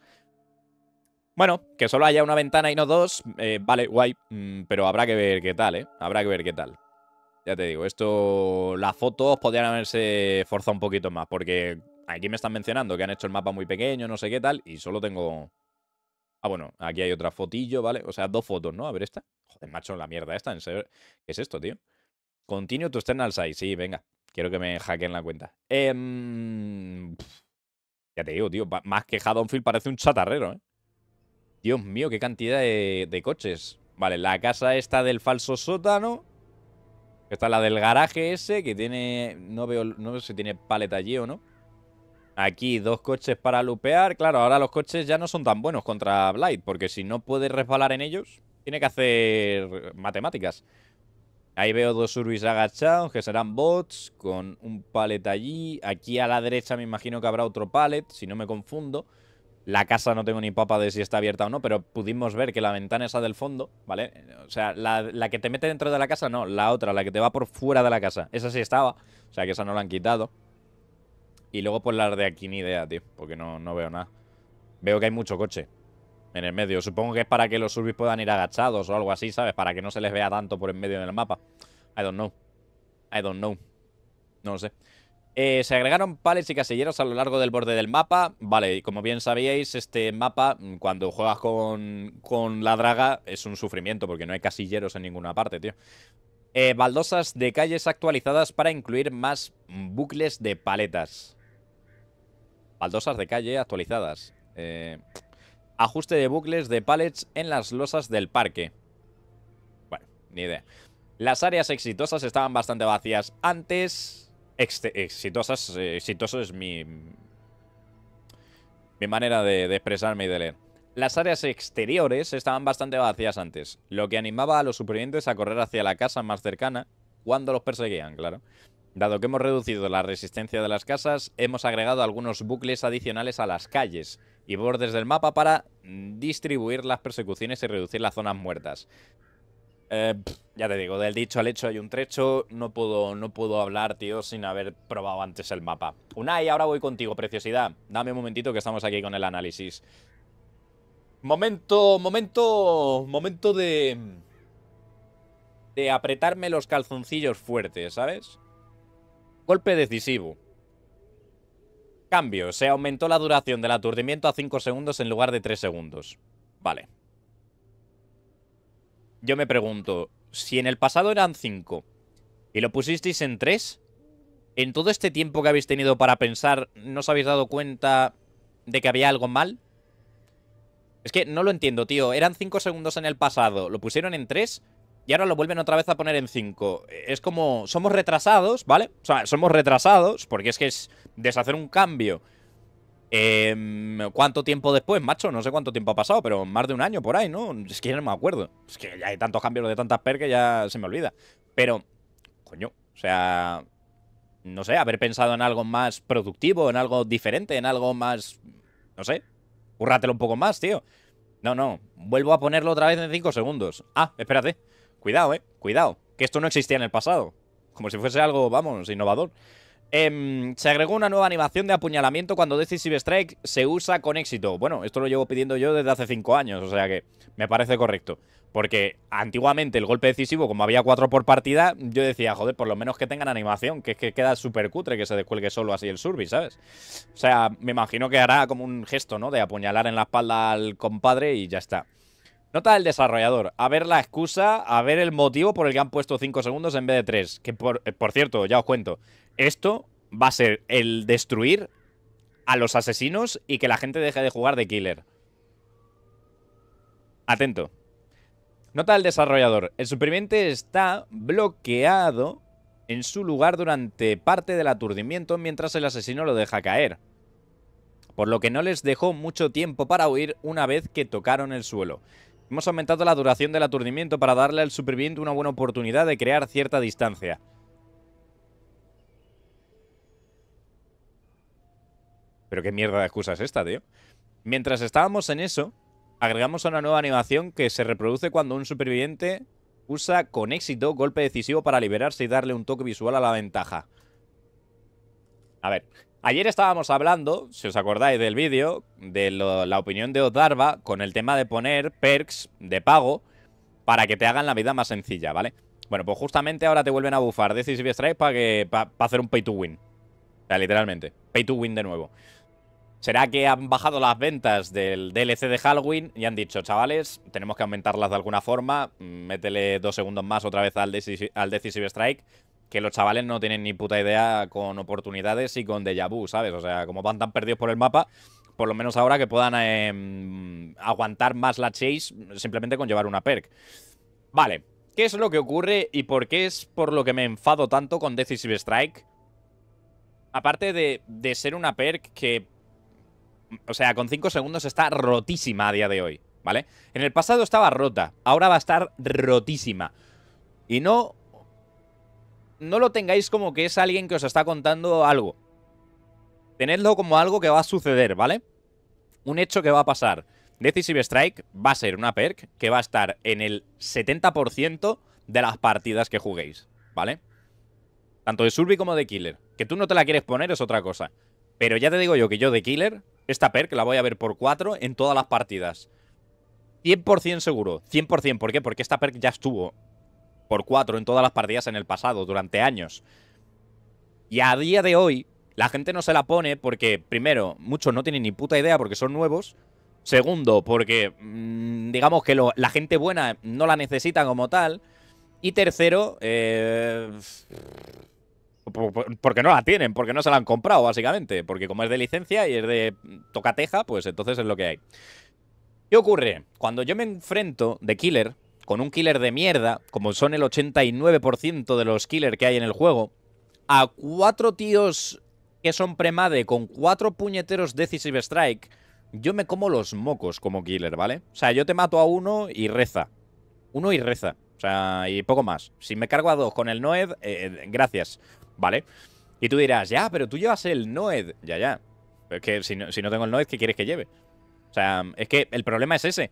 Bueno, que solo haya una ventana y no dos, eh, vale, guay, mm, pero habrá que ver qué tal, ¿eh? Habrá que ver qué tal. Ya te digo, esto, las fotos podrían haberse forzado un poquito más, porque aquí me están mencionando que han hecho el mapa muy pequeño, no sé qué tal, y solo tengo... Ah, bueno, aquí hay otra fotillo, ¿vale? O sea, dos fotos, ¿no? A ver esta. Joder, macho, la mierda esta, en ¿Qué es esto, tío? Continue to external size, sí, venga. Quiero que me hackeen la cuenta. Em, ya te digo, tío. Más que Haddonfield parece un chatarrero, ¿eh? Dios mío, qué cantidad de, coches. Vale, la casa esta del falso sótano. Esta es la del garaje ese, que tiene... No veo, no si tiene paleta allí o no. Aquí dos coches para lupear. Claro, ahora los coches ya no son tan buenos contra Blight, porque si no puede resbalar en ellos, tiene que hacer matemáticas. Ahí veo dos Urbis agachados, que serán bots, con un palet allí. Aquí a la derecha me imagino que habrá otro palet, si no me confundo. La casa no tengo ni papa de si está abierta o no, pero pudimos ver que la ventana esa del fondo, ¿vale? O sea, la, que te mete dentro de la casa, no, la otra, la que te va por fuera de la casa. Esa sí estaba, o sea que esa no la han quitado. Y luego por pues, las de aquí ni idea, tío, porque no, no veo nada. Veo que hay mucho coche, en el medio. Supongo que es para que los Urbis puedan ir agachados o algo así, ¿sabes? Para que no se les vea tanto por en medio del mapa. I don't know. I don't know. No lo sé. Eh, se agregaron palets y casilleros a lo largo del borde del mapa. Vale, y como bien sabíais, este mapa, mm, cuando juegas con, con la draga, es un sufrimiento porque no hay casilleros en ninguna parte, tío. Eh, baldosas de calles actualizadas para incluir más bucles de paletas. Baldosas de calle actualizadas. Eh, Ajuste de bucles de pallets en las losas del parque. Bueno, ni idea. Las áreas exitosas estaban bastante vacías antes. exitosas, exitoso es mi, mi manera de, de, expresarme y de leer. Las áreas exteriores estaban bastante vacías antes, lo que animaba a los supervivientes a correr hacia la casa más cercana cuando los perseguían, claro. Dado que hemos reducido la resistencia de las casas, hemos agregado algunos bucles adicionales a las calles, y bordes del mapa para distribuir las persecuciones y reducir las zonas muertas. Eh, ya te digo, del dicho al hecho hay un trecho. No puedo, no puedo hablar, tío, sin haber probado antes el mapa. Una y ahora voy contigo, preciosidad. Dame un momentito que estamos aquí con el análisis. Momento, momento, momento de... De apretarme los calzoncillos fuertes, ¿sabes? Golpe decisivo. Cambio, se aumentó la duración del aturdimiento a 5 segundos en lugar de 3 segundos. Vale. Yo me pregunto, si en el pasado eran 5 y lo pusisteis en 3, ¿en todo este tiempo que habéis tenido para pensar no os habéis dado cuenta de que había algo mal? Es que no lo entiendo, tío. Eran 5 segundos en el pasado, lo pusieron en 3 y ahora lo vuelven otra vez a poner en 5. Es como, somos retrasados, ¿vale? O sea, somos retrasados porque es que es deshacer un cambio. Em, ¿Cuánto tiempo después, macho? No sé cuánto tiempo ha pasado, pero más de un año por ahí, ¿no? Es que ya no me acuerdo. Es que ya hay tantos cambios de tantas per que ya se me olvida. Pero, coño, o sea, no sé, haber pensado en algo más productivo, en algo diferente, en algo más, no sé, currátelo un poco más, tío. No, no, vuelvo a ponerlo otra vez en 5 segundos. Ah, espérate. Cuidado, eh, cuidado, que esto no existía en el pasado. Como si fuese algo, vamos, innovador. Em, se agregó una nueva animación de apuñalamiento cuando Decisive Strike se usa con éxito. Bueno, esto lo llevo pidiendo yo desde hace 5 años, o sea que me parece correcto. Porque antiguamente el golpe decisivo, como había 4 por partida, yo decía, joder, por lo menos que tengan animación, que es que queda súper cutre que se descuelgue solo así el surbi, ¿sabes? O sea, me imagino que hará como un gesto, ¿no? De apuñalar en la espalda al compadre y ya está. Nota del desarrollador. A ver la excusa, a ver el motivo por el que han puesto 5 segundos en vez de 3. Que eh, por, cierto, ya os cuento. Esto va a ser el destruir a los asesinos y que la gente deje de jugar de killer. Atento. Nota del desarrollador. El suprimiente está bloqueado en su lugar durante parte del aturdimiento mientras el asesino lo deja caer. Por lo que no les dejó mucho tiempo para huir una vez que tocaron el suelo. Hemos aumentado la duración del aturdimiento para darle al superviviente una buena oportunidad de crear cierta distancia. Pero qué mierda de excusa es esta, tío. Mientras estábamos en eso, agregamos una nueva animación que se reproduce cuando un superviviente usa con éxito golpe decisivo para liberarse y darle un toque visual a la ventaja. A ver, Ayer estábamos hablando, si os acordáis del vídeo, de la opinión de Odarva con el tema de poner perks de pago para que te hagan la vida más sencilla, ¿vale? Bueno, pues justamente ahora te vuelven a bufar Decisive Strike para hacer un pay to win. O sea, literalmente, pay to win de nuevo. ¿Será que han bajado las ventas del DLC de Halloween y han dicho, chavales, tenemos que aumentarlas de alguna forma? Métele dos segundos más otra vez al Decisive Strike que los chavales no tienen ni puta idea con oportunidades y con déjà vu, ¿sabes? O sea, como van tan perdidos por el mapa, por lo menos ahora que puedan em, aguantar más la chase simplemente con llevar una perk. Vale, ¿qué es lo que ocurre y por qué es por lo que me enfado tanto con Decisive Strike? Aparte de, de ser una perk que... O sea, con 5 segundos está rotísima a día de hoy, ¿vale? En el pasado estaba rota, ahora va a estar rotísima. Y no no lo tengáis como que es alguien que os está contando algo. Tenedlo como algo que va a suceder, ¿vale? Un hecho que va a pasar. Decisive Strike va a ser una perk que va a estar en el 70% de las partidas que juguéis, ¿vale? Tanto de Surby como de Killer. Que tú no te la quieres poner es otra cosa. Pero ya te digo yo que yo de Killer, esta perk la voy a ver por 4 en todas las partidas. 100% seguro. 100%, ¿por qué? Porque esta perk ya estuvo por cuatro en todas las partidas en el pasado, durante años. Y a día de hoy, la gente no se la pone porque, primero, muchos no tienen ni puta idea porque son nuevos. Segundo, porque mm, digamos que la gente buena no la necesita como tal. Y tercero, eh, porque no la tienen, porque no se la han comprado, básicamente. Porque como es de licencia y es de tocateja, pues entonces es lo que hay. ¿Qué ocurre? Cuando yo me enfrento de Killer, con un killer de mierda, como son el 89% de los killers que hay en el juego, a cuatro tíos que son premade con cuatro puñeteros decisive strike, yo me como los mocos como killer, ¿vale? O sea, yo te mato a uno y reza. Uno y reza. O sea, y poco más. Si me cargo a dos con el Noed, eh, eh, gracias, ¿vale? Y tú dirás, ya, pero tú llevas el Noed. Ya, ya. Es que si no, si no tengo el Noed, ¿qué quieres que lleve? O sea, es que el problema es ese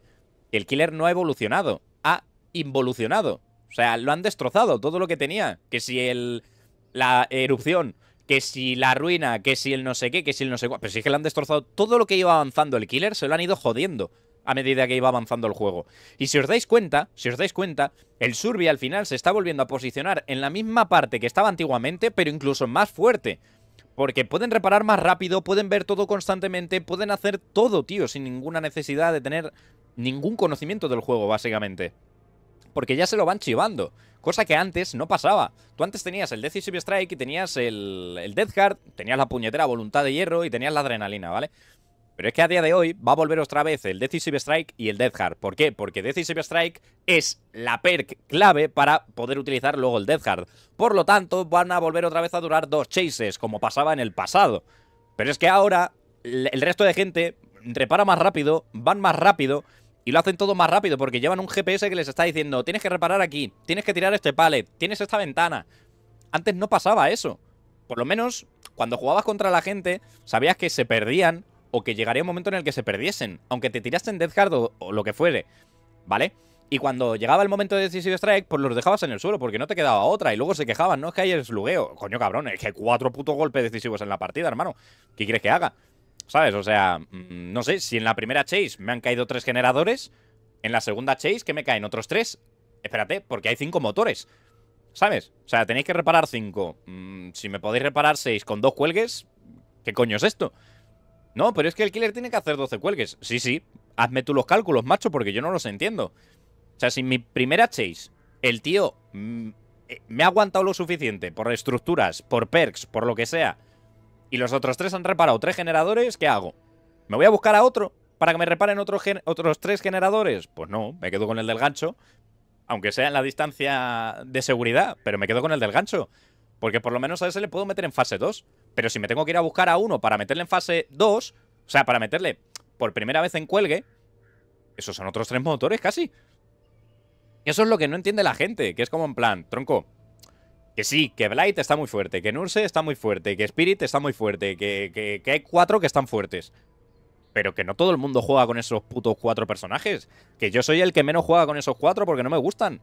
el killer no ha evolucionado, ha involucionado. O sea, lo han destrozado, todo lo que tenía. Que si el, la erupción, que si la ruina, que si el no sé qué, que si el no sé qué, Pero si es que lo han destrozado todo lo que iba avanzando el killer, se lo han ido jodiendo a medida que iba avanzando el juego. Y si os dais cuenta, si os dais cuenta, el Surby al final se está volviendo a posicionar en la misma parte que estaba antiguamente, pero incluso más fuerte. Porque pueden reparar más rápido, pueden ver todo constantemente, pueden hacer todo, tío, sin ninguna necesidad de tener ningún conocimiento del juego, básicamente. Porque ya se lo van chivando. Cosa que antes no pasaba. Tú antes tenías el Decisive Strike y tenías el, el Death Hard. tenías la puñetera voluntad de hierro y tenías la adrenalina, ¿vale? Pero es que a día de hoy va a volver otra vez el Decisive Strike y el Death Hard. ¿Por qué? Porque Decisive Strike es la perk clave para poder utilizar luego el Death Hard. Por lo tanto, van a volver otra vez a durar dos chases, como pasaba en el pasado. Pero es que ahora el resto de gente repara más rápido, van más rápido y lo hacen todo más rápido porque llevan un GPS que les está diciendo Tienes que reparar aquí, tienes que tirar este palet tienes esta ventana Antes no pasaba eso Por lo menos, cuando jugabas contra la gente Sabías que se perdían o que llegaría un momento en el que se perdiesen Aunque te tirasen Death Card o, lo que fuere ¿Vale? Y cuando llegaba el momento de decisivo strike, pues los dejabas en el suelo porque no te quedaba otra. Y luego se quejaban, no es que hay el slugueo. Coño, cabrón, es que cuatro putos golpes decisivos en la partida, hermano. ¿Qué quieres que haga? ¿sabes? O sea, mm, no sé, si en la primera chase me han caído tres generadores, en la segunda chase que me caen otros tres. Espérate, porque hay cinco motores, ¿sabes? O sea, tenéis que reparar cinco. Mm, si me podéis reparar seis con dos cuelgues, ¿qué coño es esto? No, pero es que el killer tiene que hacer 12 cuelgues. Sí, sí, hazme tú los cálculos, macho, porque yo no los entiendo. O sea, si en mi primera chase, el tío mm, eh, me ha aguantado lo suficiente por estructuras, por perks, por lo que sea y los otros tres han reparado tres generadores, ¿qué hago? ¿Me voy a buscar a otro para que me reparen otros tres generadores? Pues no, me quedo con el del gancho, aunque sea en la distancia de seguridad, pero me quedo con el del gancho. Porque por lo menos a ese le puedo meter en fase 2. Pero si me tengo que ir a buscar a uno para meterle en fase 2, o sea, para meterle por primera vez en cuelgue, esos son otros tres motores casi. Eso es lo que no entiende la gente, que es como en plan, tronco, que sí, que Blight está muy fuerte, que Nurse está muy fuerte, que Spirit está muy fuerte, que, hay cuatro que están fuertes. Pero que no todo el mundo juega con esos putos cuatro personajes. Que yo soy el que menos juega con esos cuatro porque no me gustan.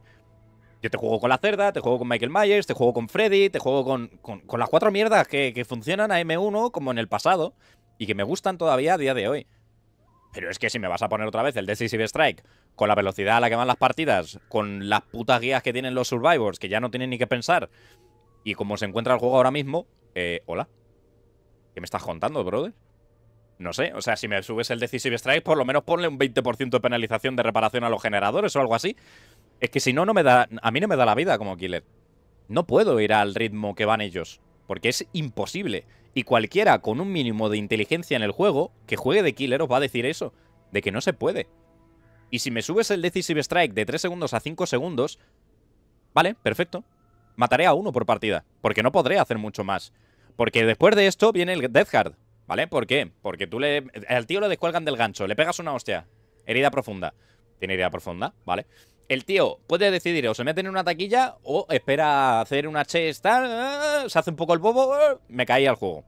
Yo te juego con la cerda, te juego con Michael Myers, te juego con Freddy, te juego con, las cuatro mierdas que, que, funcionan a M1 como en el pasado y que me gustan todavía a día de hoy. Pero es que si me vas a poner otra vez el Decisive Strike, con la velocidad a la que van las partidas, con las putas guías que tienen los Survivors, que ya no tienen ni que pensar, y como se encuentra el juego ahora mismo, eh, hola. ¿Qué me estás contando, brother? No sé, o sea, si me subes el Decisive Strike, por lo menos ponle un 20% de penalización de reparación a los generadores o algo así. Es que si no, no me da. A mí no me da la vida como killer. No puedo ir al ritmo que van ellos. Porque es imposible. Y cualquiera con un mínimo de inteligencia en el juego que juegue de killer os va a decir eso, de que no se puede. Y si me subes el decisive strike de 3 segundos a 5 segundos, vale, perfecto. Mataré a uno por partida, porque no podré hacer mucho más. Porque después de esto viene el Death Guard, ¿vale? ¿Por qué? Porque tú le... Al tío le descuelgan del gancho, le pegas una hostia. Herida profunda. Tiene herida profunda, ¿vale? vale el tío puede decidir o se mete en una taquilla o espera hacer una chase tal, ah, se hace un poco el bobo, ah, me caí al juego.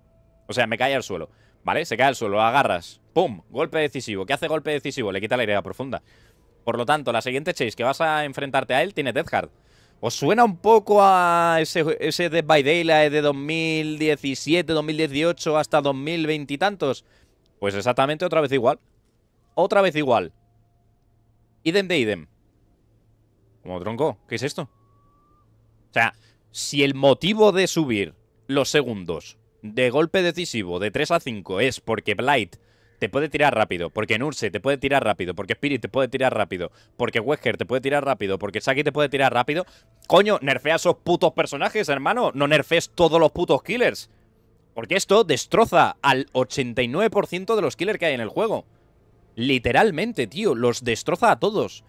O sea, me cae al suelo. ¿Vale? Se cae al suelo, agarras, ¡pum! Golpe decisivo. ¿Qué hace golpe decisivo? Le quita la idea profunda. Por lo tanto, la siguiente chase que vas a enfrentarte a él tiene Death Hard. ¿Os suena un poco a ese, ese Death by Daylight de 2017, 2018 hasta 2020 y tantos? Pues exactamente otra vez igual. Otra vez igual. Idem de idem. Como tronco, ¿qué es esto? O sea, si el motivo de subir los segundos de golpe decisivo de 3 a 5 es porque Blight te puede tirar rápido, porque Nurse te puede tirar rápido, porque Spirit te puede tirar rápido, porque Wesker te puede tirar rápido, porque Saki te puede tirar rápido. Coño, nerfea a esos putos personajes, hermano. No nerfees todos los putos killers. Porque esto destroza al 89% de los killers que hay en el juego. Literalmente, tío, los destroza a todos.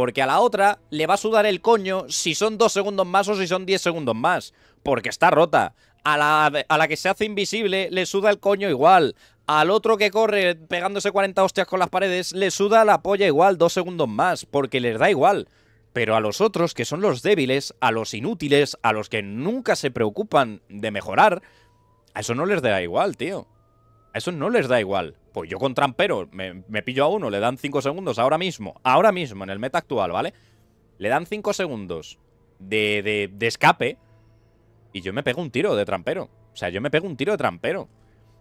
Porque a la otra le va a sudar el coño si son dos segundos más o si son diez segundos más. Porque está rota. A la, a la, que se hace invisible le suda el coño igual. Al otro que corre pegándose 40 hostias con las paredes le suda la polla igual dos segundos más. Porque les da igual. Pero a los otros, que son los débiles, a los inútiles, a los que nunca se preocupan de mejorar, a eso no les da igual, tío. A eso no les da igual. Pues yo con trampero me, pillo a uno, le dan 5 segundos ahora mismo, ahora mismo, en el meta actual, ¿vale? Le dan 5 segundos de, escape y yo me pego un tiro de trampero. O sea, yo me pego un tiro de trampero.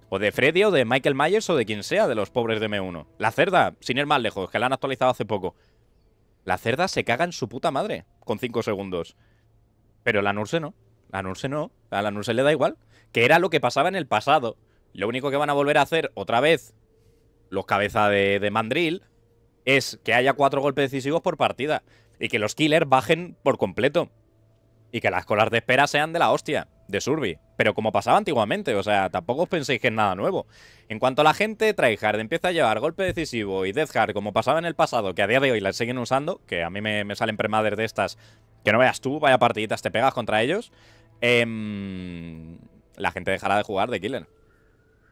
O de Freddy o de Michael Myers o de quien sea de los pobres de M1. La cerda, sin ir más lejos, que la han actualizado hace poco. La cerda se caga en su puta madre con 5 segundos. Pero la Nurse no. La Nurse no. A la Nurse le da igual. Que era lo que pasaba en el pasado. Lo único que van a volver a hacer otra vez los cabezas de, de, mandril es que haya cuatro golpes decisivos por partida y que los killers bajen por completo y que las colas de espera sean de la hostia, de Surby. Pero como pasaba antiguamente, o sea, tampoco os penséis que es nada nuevo. En cuanto a la gente, tryhard empieza a llevar golpe decisivo y deathhard como pasaba en el pasado, que a día de hoy la siguen usando, que a mí me, salen premaders de estas, que no veas tú, vaya partiditas te pegas contra ellos, em, la gente dejará de jugar de killer.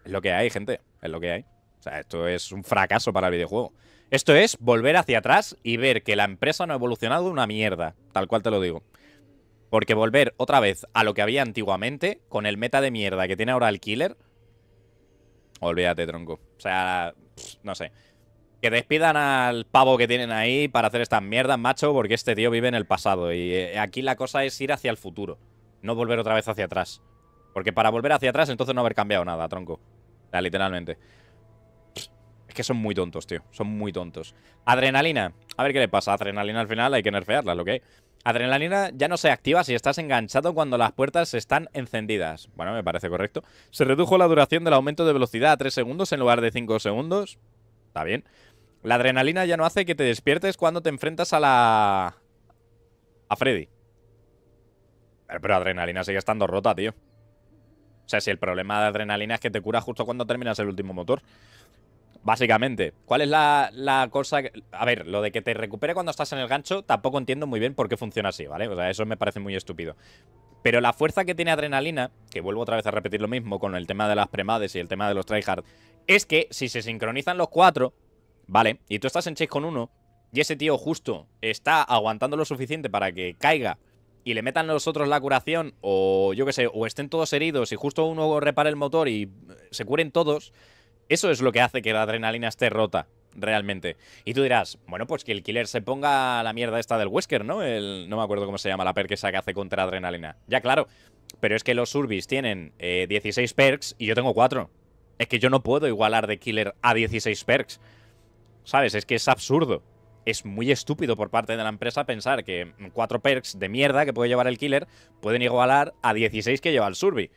Es lo que hay, gente. Es lo que hay. O sea, esto es un fracaso para el videojuego. Esto es volver hacia atrás y ver que la empresa no ha evolucionado una mierda. Tal cual te lo digo. Porque volver otra vez a lo que había antiguamente, con el meta de mierda que tiene ahora el killer. Olvídate, tronco. O sea, no sé. Que despidan al pavo que tienen ahí para hacer estas mierdas, macho, porque este tío vive en el pasado. Y eh, aquí la cosa es ir hacia el futuro, no volver otra vez hacia atrás. Porque para volver hacia atrás, entonces no haber cambiado nada, tronco literalmente. Es que son muy tontos, tío. Son muy tontos. Adrenalina. A ver qué le pasa. Adrenalina al final hay que nerfearla, lo que Adrenalina ya no se activa si estás enganchado cuando las puertas están encendidas. Bueno, me parece correcto. Se redujo la duración del aumento de velocidad a 3 segundos en lugar de 5 segundos. Está bien. La adrenalina ya no hace que te despiertes cuando te enfrentas a la... A Freddy. pero adrenalina sigue estando rota, tío. O sea, si el problema de adrenalina es que te cura justo cuando terminas el último motor. Básicamente, ¿cuál es la, cosa? a ver, lo de que te recupere cuando estás en el gancho, tampoco entiendo muy bien por qué funciona así, ¿vale? O sea, eso me parece muy estúpido. Pero la fuerza que tiene adrenalina, que vuelvo otra vez a repetir lo mismo con el tema de las premades y el tema de los tryhards, es que si se sincronizan los cuatro, ¿vale? Y tú estás en chase con uno, y ese tío justo está aguantando lo suficiente para que caiga y le metan a los otros la curación, o yo qué sé, o estén todos heridos y justo uno repare el motor y eh, se curen todos, eso es lo que hace que la adrenalina esté rota, realmente. Y tú dirás, bueno, pues que el killer se ponga la mierda esta del Wesker, ¿no? El, no me acuerdo cómo se llama la perk esa que hace contra adrenalina. Ya, claro, pero es que los Urbis tienen 16 eh, perks y yo tengo 4. Es que yo no puedo igualar de killer a 16 perks. ¿Sabes? Es que es absurdo es muy estúpido por parte de la empresa pensar que cuatro perks de mierda que puede llevar el killer pueden igualar a 16 que lleva el Surby.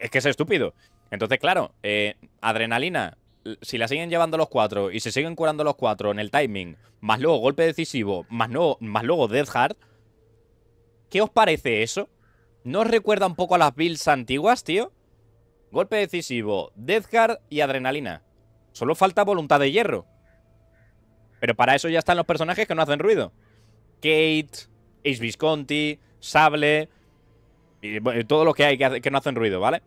Es que es, estúpido. Entonces, claro, eh, adrenalina, si la siguen llevando los cuatro y se siguen curando los cuatro en el timing, más luego golpe decisivo, más, no, más luego Death Heart, ¿qué os parece eso? ¿No os recuerda un poco a las builds antiguas, tío? Golpe decisivo, Death Heart y adrenalina. Solo falta voluntad de hierro. Pero para eso ya están los personajes que no hacen ruido. Kate, Ace Visconti, Sable, y, todo lo que hay que, no hacen ruido, ¿vale?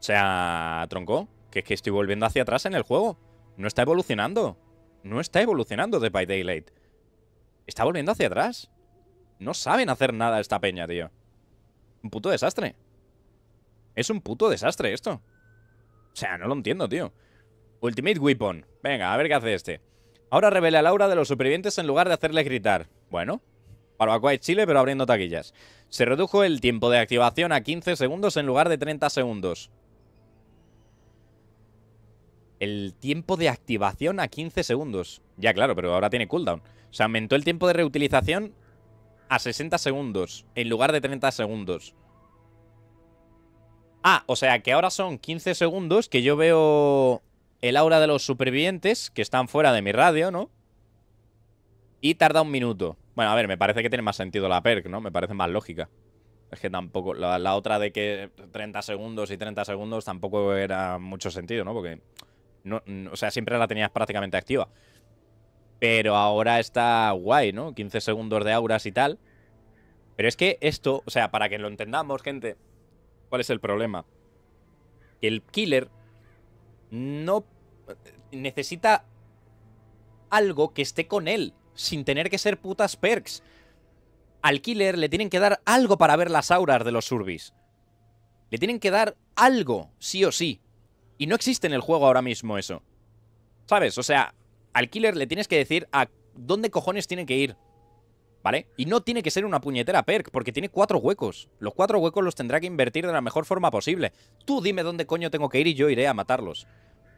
O sea, tronco, que es que estoy volviendo hacia atrás en el juego. No está evolucionando. No está evolucionando de By Daylight. Está volviendo hacia atrás. No saben hacer nada esta peña, tío. Un puto desastre. Es un puto desastre esto. O sea, no lo entiendo, tío. Ultimate Weapon. Venga, a ver qué hace este. Ahora revela la aura de los supervivientes en lugar de hacerles gritar. Bueno, barbacoa y chile pero abriendo taquillas. Se redujo el tiempo de activación a 15 segundos en lugar de 30 segundos. El tiempo de activación a 15 segundos. Ya claro, pero ahora tiene cooldown. Se aumentó el tiempo de reutilización a 60 segundos en lugar de 30 segundos. Ah, o sea que ahora son 15 segundos que yo veo el aura de los supervivientes, que están fuera de mi radio, ¿no? Y tarda un minuto. Bueno, a ver, me parece que tiene más sentido la perk, ¿no? Me parece más lógica. Es que tampoco... La, otra de que 30 segundos y 30 segundos tampoco era mucho sentido, ¿no? Porque... No, o sea, siempre la tenías prácticamente activa. Pero ahora está guay, ¿no? 15 segundos de auras y tal. Pero es que esto, o sea, para que lo entendamos, gente, ¿cuál es el problema? el killer no eh, necesita algo que esté con él, sin tener que ser putas perks. Al killer le tienen que dar algo para ver las auras de los surbis. Le tienen que dar algo, sí o sí. Y no existe en el juego ahora mismo eso. ¿Sabes? O sea, al killer le tienes que decir a dónde cojones tienen que ir. ¿Vale? Y no tiene que ser una puñetera perk, porque tiene cuatro huecos. Los cuatro huecos los tendrá que invertir de la mejor forma posible. Tú dime dónde coño tengo que ir y yo iré a matarlos.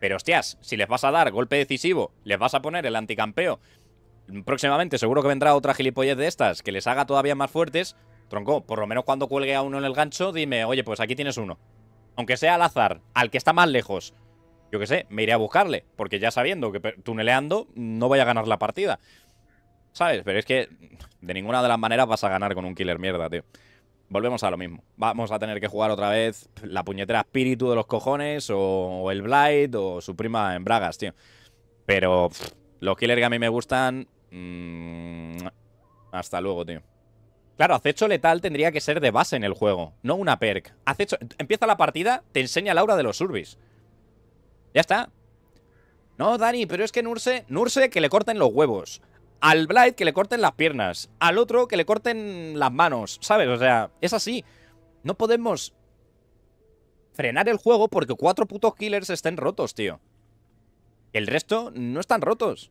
Pero hostias, si les vas a dar golpe decisivo, les vas a poner el anticampeo, próximamente seguro que vendrá otra gilipollez de estas que les haga todavía más fuertes. Tronco, por lo menos cuando cuelgue a uno en el gancho, dime, oye, pues aquí tienes uno. Aunque sea al azar, al que está más lejos. Yo qué sé, me iré a buscarle, porque ya sabiendo que tuneleando no voy a ganar la partida. ¿Sabes? Pero es que de ninguna de las maneras vas a ganar con un killer mierda, tío. Volvemos a lo mismo. Vamos a tener que jugar otra vez la puñetera espíritu de los cojones o el Blight o su prima en Bragas, tío. Pero los killers que a mí me gustan... Mm, hasta luego, tío. Claro, acecho letal tendría que ser de base en el juego, no una perk. empieza la partida, te enseña aura de los Urbis. Ya está. No, Dani, pero es que Nurse, Nurse que le corten los huevos. Al Blight que le corten las piernas. Al otro que le corten las manos. ¿Sabes? O sea, es así. No podemos frenar el juego porque cuatro putos killers estén rotos, tío. El resto no están rotos.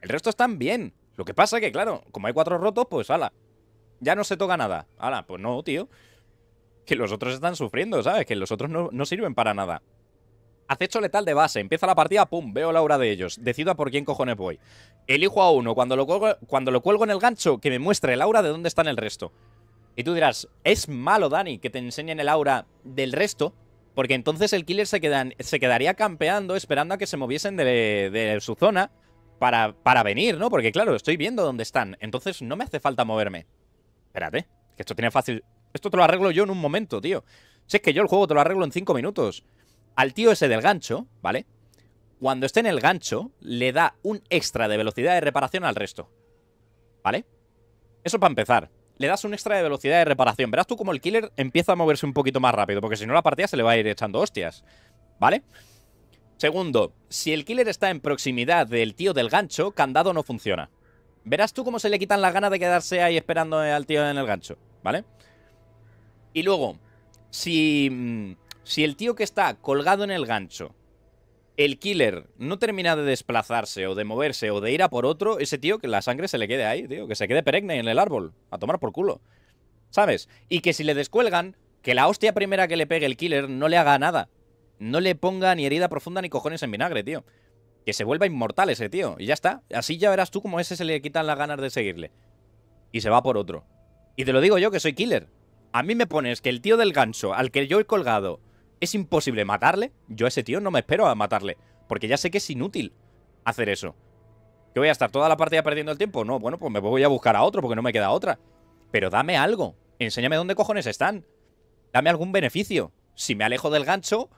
El resto están bien. Lo que pasa que, claro, como hay cuatro rotos, pues ala. Ya no se toca nada. Ala, pues no, tío. Que los otros están sufriendo, ¿sabes? Que los otros no sirven para nada. Acecho letal de base. Empieza la partida, pum, veo la aura de ellos. Decido a por quién cojones voy. Elijo a uno. Cuando lo cuelgo, cuando lo cuelgo en el gancho, que me muestre el aura de dónde están el resto. Y tú dirás, es malo, Dani, que te enseñen el aura del resto. Porque entonces el killer se, quedan, se quedaría campeando esperando a que se moviesen de, su zona para, para venir, ¿no? Porque claro, estoy viendo dónde están. Entonces no me hace falta moverme. Espérate, que esto tiene fácil... Esto te lo arreglo yo en un momento, tío. Si es que yo el juego te lo arreglo en cinco minutos. Al tío ese del gancho, ¿vale? Cuando esté en el gancho, le da un extra de velocidad de reparación al resto. ¿Vale? Eso para empezar. Le das un extra de velocidad de reparación. Verás tú cómo el killer empieza a moverse un poquito más rápido, porque si no la partida se le va a ir echando hostias. ¿Vale? Segundo, si el killer está en proximidad del tío del gancho, candado no funciona. Verás tú cómo se le quitan las ganas de quedarse ahí esperando al tío en el gancho, ¿vale? Y luego, si mm, si el tío que está colgado en el gancho, el killer no termina de desplazarse o de moverse o de ir a por otro, ese tío que la sangre se le quede ahí, tío, que se quede perenne en el árbol, a tomar por culo. ¿Sabes? Y que si le descuelgan, que la hostia primera que le pegue el killer no le haga nada. No le ponga ni herida profunda ni cojones en vinagre, tío. Que se vuelva inmortal ese tío. Y ya está. Así ya verás tú cómo ese se le quitan las ganas de seguirle. Y se va por otro. Y te lo digo yo que soy killer. A mí me pones que el tío del gancho, al que yo he colgado, es imposible matarle, yo a ese tío no me espero a matarle. Porque ya sé que es inútil hacer eso. ¿Que voy a estar toda la partida perdiendo el tiempo? No, bueno, pues me voy a buscar a otro porque no me queda otra. Pero dame algo. Enséñame dónde cojones están. Dame algún beneficio. Si me alejo del gancho,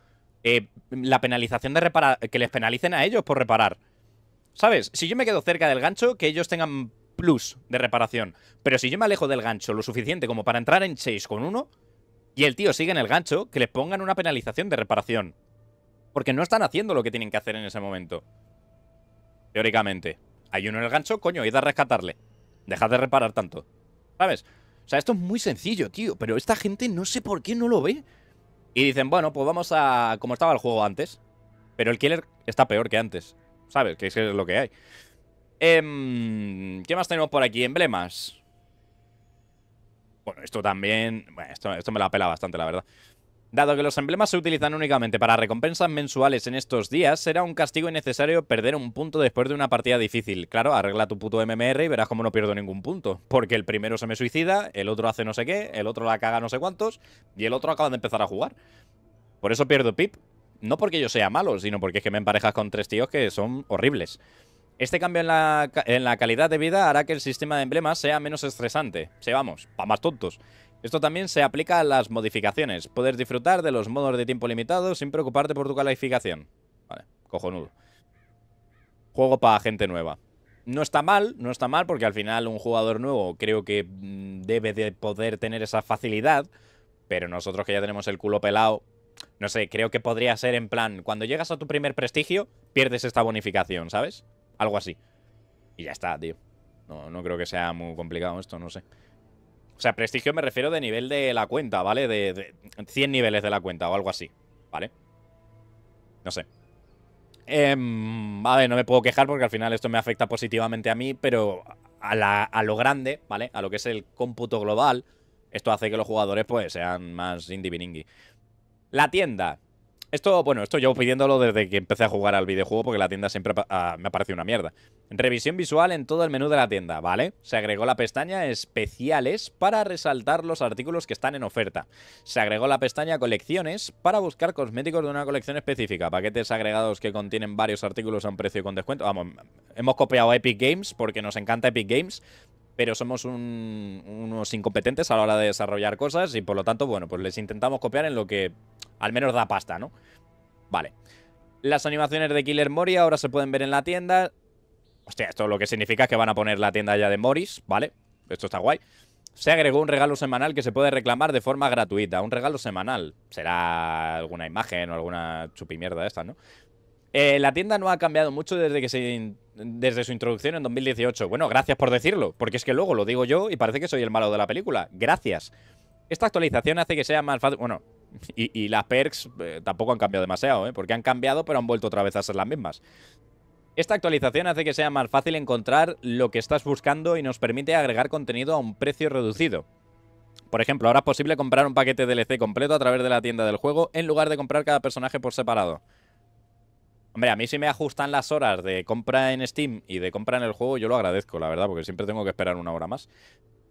eh, la penalización de reparar... Que les penalicen a ellos por reparar. ¿Sabes? Si yo me quedo cerca del gancho, que ellos tengan plus de reparación. Pero si yo me alejo del gancho lo suficiente como para entrar en chase con uno, y el tío sigue en el gancho, que le pongan una penalización de reparación. Porque no están haciendo lo que tienen que hacer en ese momento. Teóricamente. Hay uno en el gancho, coño, id a rescatarle. Dejad de reparar tanto. ¿Sabes? O sea, esto es muy sencillo, tío. Pero esta gente no sé por qué no lo ve. Y dicen, bueno, pues vamos a... Como estaba el juego antes. Pero el killer está peor que antes. ¿Sabes? Que es lo que hay. Em, ¿Qué más tenemos por aquí? Emblemas. Bueno, esto también... Bueno, esto, esto me la pela bastante, la verdad. Dado que los emblemas se utilizan únicamente para recompensas mensuales en estos días, será un castigo innecesario perder un punto después de una partida difícil. Claro, arregla tu puto MMR y verás cómo no pierdo ningún punto. Porque el primero se me suicida, el otro hace no sé qué, el otro la caga no sé cuántos, y el otro acaba de empezar a jugar. Por eso pierdo pip. No porque yo sea malo, sino porque es que me emparejas con tres tíos que son horribles. Este cambio en la, calidad de vida hará que el sistema de emblemas sea menos estresante. Se vamos, para más tontos. Esto también se aplica a las modificaciones. Poder disfrutar de los modos de tiempo limitado sin preocuparte por tu calificación. Vale, cojonudo. Juego para gente nueva. No está mal, no está mal, porque al final un jugador nuevo creo que mm, debe de poder tener esa facilidad. Pero nosotros que ya tenemos el culo pelado, no sé, creo que podría ser en plan, cuando llegas a tu primer prestigio, pierdes esta bonificación, ¿sabes? Algo así. Y ya está, tío. No, creo que sea muy complicado esto, no sé. O sea, prestigio me refiero de nivel de la cuenta, ¿vale? De, 100 niveles de la cuenta o algo así, ¿vale? No sé. Em, vale no me puedo quejar porque al final esto me afecta positivamente a mí, pero a, lo grande, ¿vale? A lo que es el cómputo global, esto hace que los jugadores pues sean más indiviningui. La tienda. Esto, bueno, esto yo pidiéndolo desde que empecé a jugar al videojuego porque la tienda siempre ah, me ha parecido una mierda. Revisión visual en todo el menú de la tienda, ¿vale? Se agregó la pestaña especiales para resaltar los artículos que están en oferta. Se agregó la pestaña colecciones para buscar cosméticos de una colección específica, paquetes agregados que contienen varios artículos a un precio con descuento. Vamos, hemos copiado Epic Games porque nos encanta Epic Games, pero somos unos incompetentes a la hora de desarrollar cosas y por lo tanto, bueno, pues les intentamos copiar en lo que al menos da pasta, ¿no? Vale. Las animaciones de Killer Mori ahora se pueden ver en la tienda. Hostia, esto lo que significa es que van a poner la tienda ya de Morris, ¿vale? Esto está guay. Se agregó un regalo semanal que se puede reclamar de forma gratuita. Un regalo semanal. Será alguna imagen o alguna chupimierda de estas, ¿no? Eh, la tienda no ha cambiado mucho desde que se desde su introducción en 2018. Bueno, gracias por decirlo, porque es que luego lo digo yo y parece que soy el malo de la película. Gracias. Esta actualización hace que sea más fácil. Bueno, y, las perks eh, tampoco han cambiado demasiado, ¿eh? porque han cambiado pero han vuelto otra vez a ser las mismas. Esta actualización hace que sea más fácil encontrar lo que estás buscando y nos permite agregar contenido a un precio reducido. Por ejemplo, ahora es posible comprar un paquete DLC completo a través de la tienda del juego en lugar de comprar cada personaje por separado. Hombre, a mí si me ajustan las horas de compra en Steam y de compra en el juego, yo lo agradezco, la verdad, porque siempre tengo que esperar una hora más.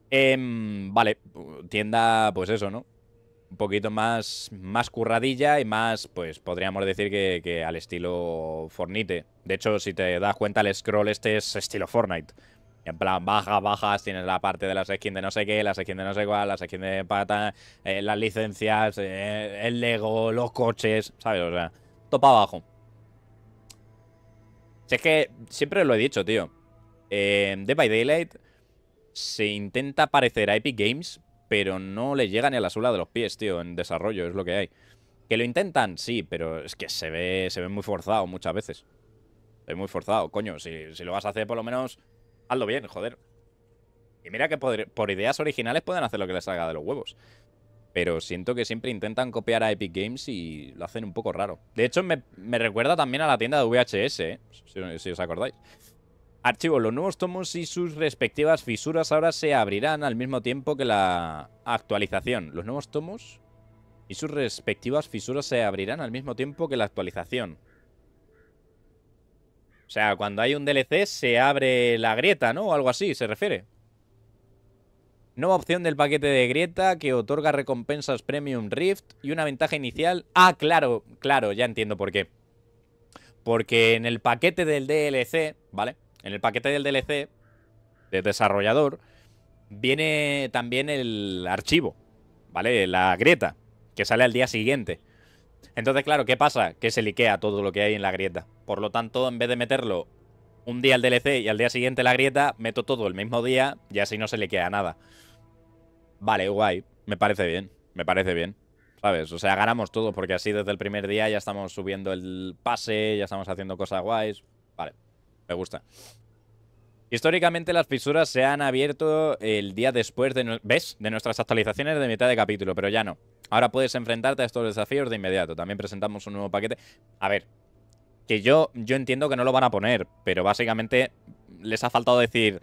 Em, vale, tienda, pues eso, ¿no? un poquito más, más curradilla y más, pues podríamos decir que, al estilo Fortnite. De hecho, si te das cuenta, el scroll este es estilo Fortnite. En plan, bajas, bajas, tienes la parte de las skins de no sé qué, las skins de no sé cuál, las skins de pata, eh, las licencias, eh, el Lego, los coches, ¿sabes? O sea, topa abajo. Si es que siempre lo he dicho, tío. Eh, Dead by Daylight se intenta parecer a Epic Games, pero no le llega ni a la suela de los pies, tío, en desarrollo, es lo que hay. Que lo intentan, sí, pero es que se ve, se ve muy forzado muchas veces. Es muy forzado, coño, si, lo vas a hacer por lo menos, hazlo bien, joder. Y mira que por, ideas originales pueden hacer lo que les salga de los huevos. Pero siento que siempre intentan copiar a Epic Games y lo hacen un poco raro. De hecho, me, recuerda también a la tienda de VHS, ¿eh? si, os acordáis. Archivo, los nuevos tomos y sus respectivas fisuras ahora se abrirán al mismo tiempo que la actualización. Los nuevos tomos y sus respectivas fisuras se abrirán al mismo tiempo que la actualización. O sea, cuando hay un DLC se abre la grieta, ¿no? O algo así, se refiere. Nueva opción del paquete de grieta que otorga recompensas Premium Rift y una ventaja inicial. Ah, claro, claro, ya entiendo por qué. Porque en el paquete del DLC, ¿vale? en el paquete del DLC de desarrollador viene también el archivo, ¿vale? La grieta, que sale al día siguiente. Entonces, claro, ¿qué pasa? Que se liquea todo lo que hay en la grieta. Por lo tanto, en vez de meterlo un día el DLC y al día siguiente la grieta, meto todo el mismo día y así no se liquea nada. Vale, guay. Me parece bien. Me parece bien. ¿Sabes? O sea, ganamos todo porque así desde el primer día ya estamos subiendo el pase, ya estamos haciendo cosas guays. Vale. Me gusta. Históricamente las fisuras se han abierto el día después de, ¿ves? de nuestras actualizaciones de mitad de capítulo, pero ya no. Ahora puedes enfrentarte a estos desafíos de inmediato. También presentamos un nuevo paquete. A ver, que yo, yo entiendo que no lo van a poner, pero básicamente les ha faltado decir,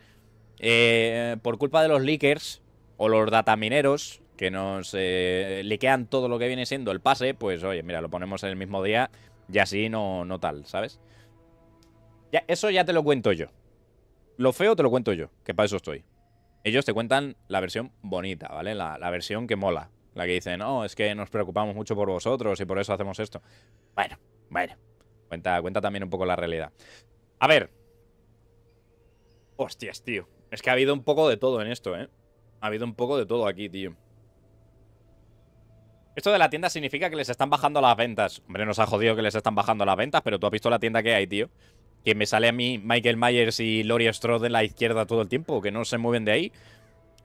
eh, por culpa de los leakers o los datamineros que nos eh, liquean todo lo que viene siendo el pase, pues oye, mira, lo ponemos en el mismo día y así no, no tal, ¿sabes? eso ya te lo cuento yo. Lo feo te lo cuento yo, que para eso estoy. Ellos te cuentan la versión bonita, ¿vale? La, versión que mola. La que dice, no, es que nos preocupamos mucho por vosotros y por eso hacemos esto. Bueno, bueno. Cuenta, cuenta también un poco la realidad. A ver. Hostias, tío. Es que ha habido un poco de todo en esto, ¿eh? Ha habido un poco de todo aquí, tío. Esto de la tienda significa que les están bajando las ventas. Hombre, nos ha jodido que les están bajando las ventas, pero tú has visto la tienda que hay, tío que me sale a mí Michael Myers y Laurie Strode de la izquierda todo el tiempo, que no se mueven de ahí.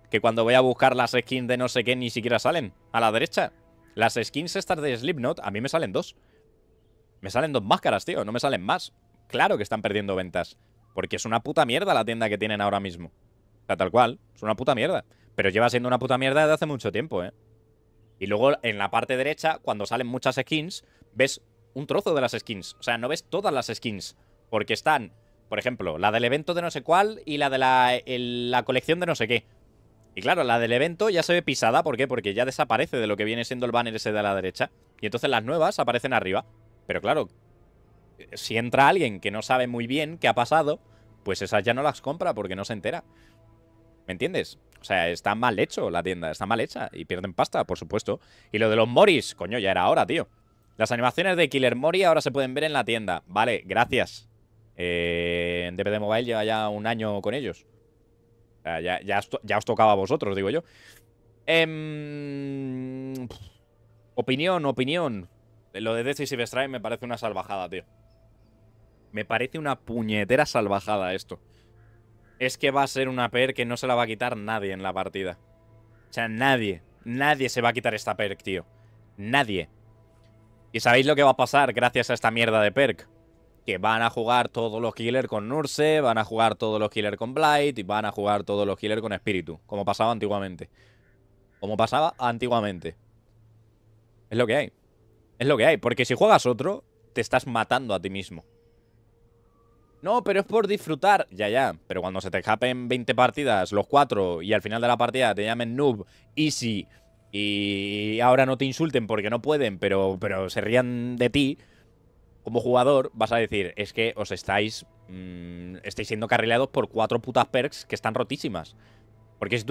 Que cuando voy a buscar las skins de no sé qué ni siquiera salen a la derecha. Las skins estas de Slipknot, a mí me salen dos. Me salen dos máscaras, tío, no me salen más. Claro que están perdiendo ventas. Porque es una puta mierda la tienda que tienen ahora mismo. O sea, tal cual, es una puta mierda. Pero lleva siendo una puta mierda desde hace mucho tiempo, ¿eh? Y luego en la parte derecha, cuando salen muchas skins, ves un trozo de las skins. O sea, no ves todas las skins. Porque están, por ejemplo, la del evento de no sé cuál y la de la, colección de no sé qué. Y claro, la del evento ya se ve pisada, ¿por qué? Porque ya desaparece de lo que viene siendo el banner ese de la derecha. Y entonces las nuevas aparecen arriba. Pero claro, si entra alguien que no sabe muy bien qué ha pasado, pues esas ya no las compra porque no se entera. ¿Me entiendes? O sea, está mal hecho la tienda, está mal hecha. Y pierden pasta, por supuesto. Y lo de los Moris, coño, ya era hora, tío. Las animaciones de Killer Mori ahora se pueden ver en la tienda. Vale, gracias. En eh, DPD Mobile lleva ya un año con ellos. ya, os tocaba a vosotros, digo yo. Em, opinión, opinión. Lo de Decisive Strike me parece una salvajada, tío. Me parece una puñetera salvajada esto. Es que va a ser una perk que no se la va a quitar nadie en la partida. O sea, nadie. Nadie se va a quitar esta perk, tío. Nadie. ¿Y sabéis lo que va a pasar gracias a esta mierda de perk? que van a jugar todos los killers con Nurse, van a jugar todos los killers con Blight y van a jugar todos los killers con Espíritu, como pasaba antiguamente. Como pasaba antiguamente. Es lo que hay. Es lo que hay, porque si juegas otro, te estás matando a ti mismo. No, pero es por disfrutar. Ya, ya. Pero cuando se te escapen 20 partidas, los cuatro, y al final de la partida te llamen noob, easy, y ahora no te insulten porque no pueden, pero, pero se rían de ti, como jugador vas a decir, es que os estáis, mm, estáis siendo carrileados por cuatro putas perks que están rotísimas. Porque si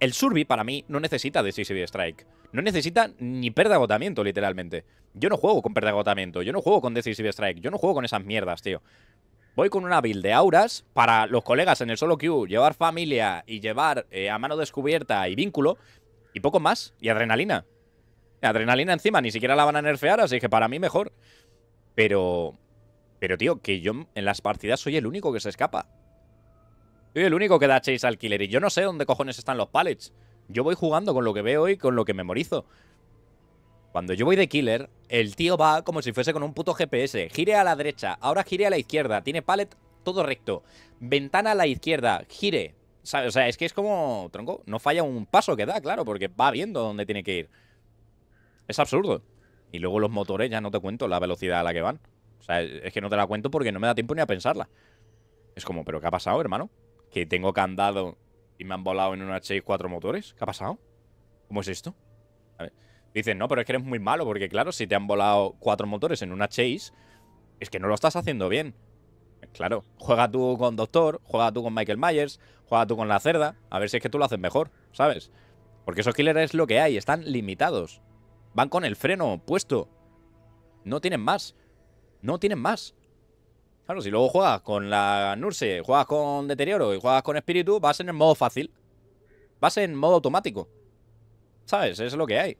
el Surby para mí no necesita de Strike. No necesita ni perda agotamiento, literalmente. Yo no juego con perda agotamiento, yo no juego con Decisive Strike, yo no juego con esas mierdas, tío. Voy con una build de auras para los colegas en el solo queue, llevar familia y llevar eh, a mano descubierta y vínculo, y poco más, y adrenalina. Adrenalina encima, ni siquiera la van a nerfear, así que para mí mejor. Pero, pero tío, que yo en las partidas soy el único que se escapa. Soy el único que da chase al killer y yo no sé dónde cojones están los pallets. Yo voy jugando con lo que veo y con lo que memorizo. Cuando yo voy de killer, el tío va como si fuese con un puto GPS. Gire a la derecha, ahora gire a la izquierda. Tiene pallet todo recto. Ventana a la izquierda, gire. O sea, es que es como, tronco, no falla un paso que da, claro, porque va viendo dónde tiene que ir. Es absurdo. Y luego los motores, ya no te cuento la velocidad a la que van. O sea, es que no te la cuento porque no me da tiempo ni a pensarla. Es como, ¿pero qué ha pasado, hermano? Que tengo candado y me han volado en una h cuatro motores. ¿Qué ha pasado? ¿Cómo es esto? Dicen, no, pero es que eres muy malo, porque claro, si te han volado cuatro motores en una chase, es que no lo estás haciendo bien. Claro, juega tú con Doctor, juega tú con Michael Myers, juega tú con la cerda, a ver si es que tú lo haces mejor, ¿sabes? Porque esos killers es lo que hay, están limitados. Van con el freno puesto. No tienen más. No tienen más. Claro, si luego juegas con la Nurse, juegas con Deterioro y juegas con Espíritu, vas en el modo fácil. Vas en modo automático. ¿Sabes? Es lo que hay.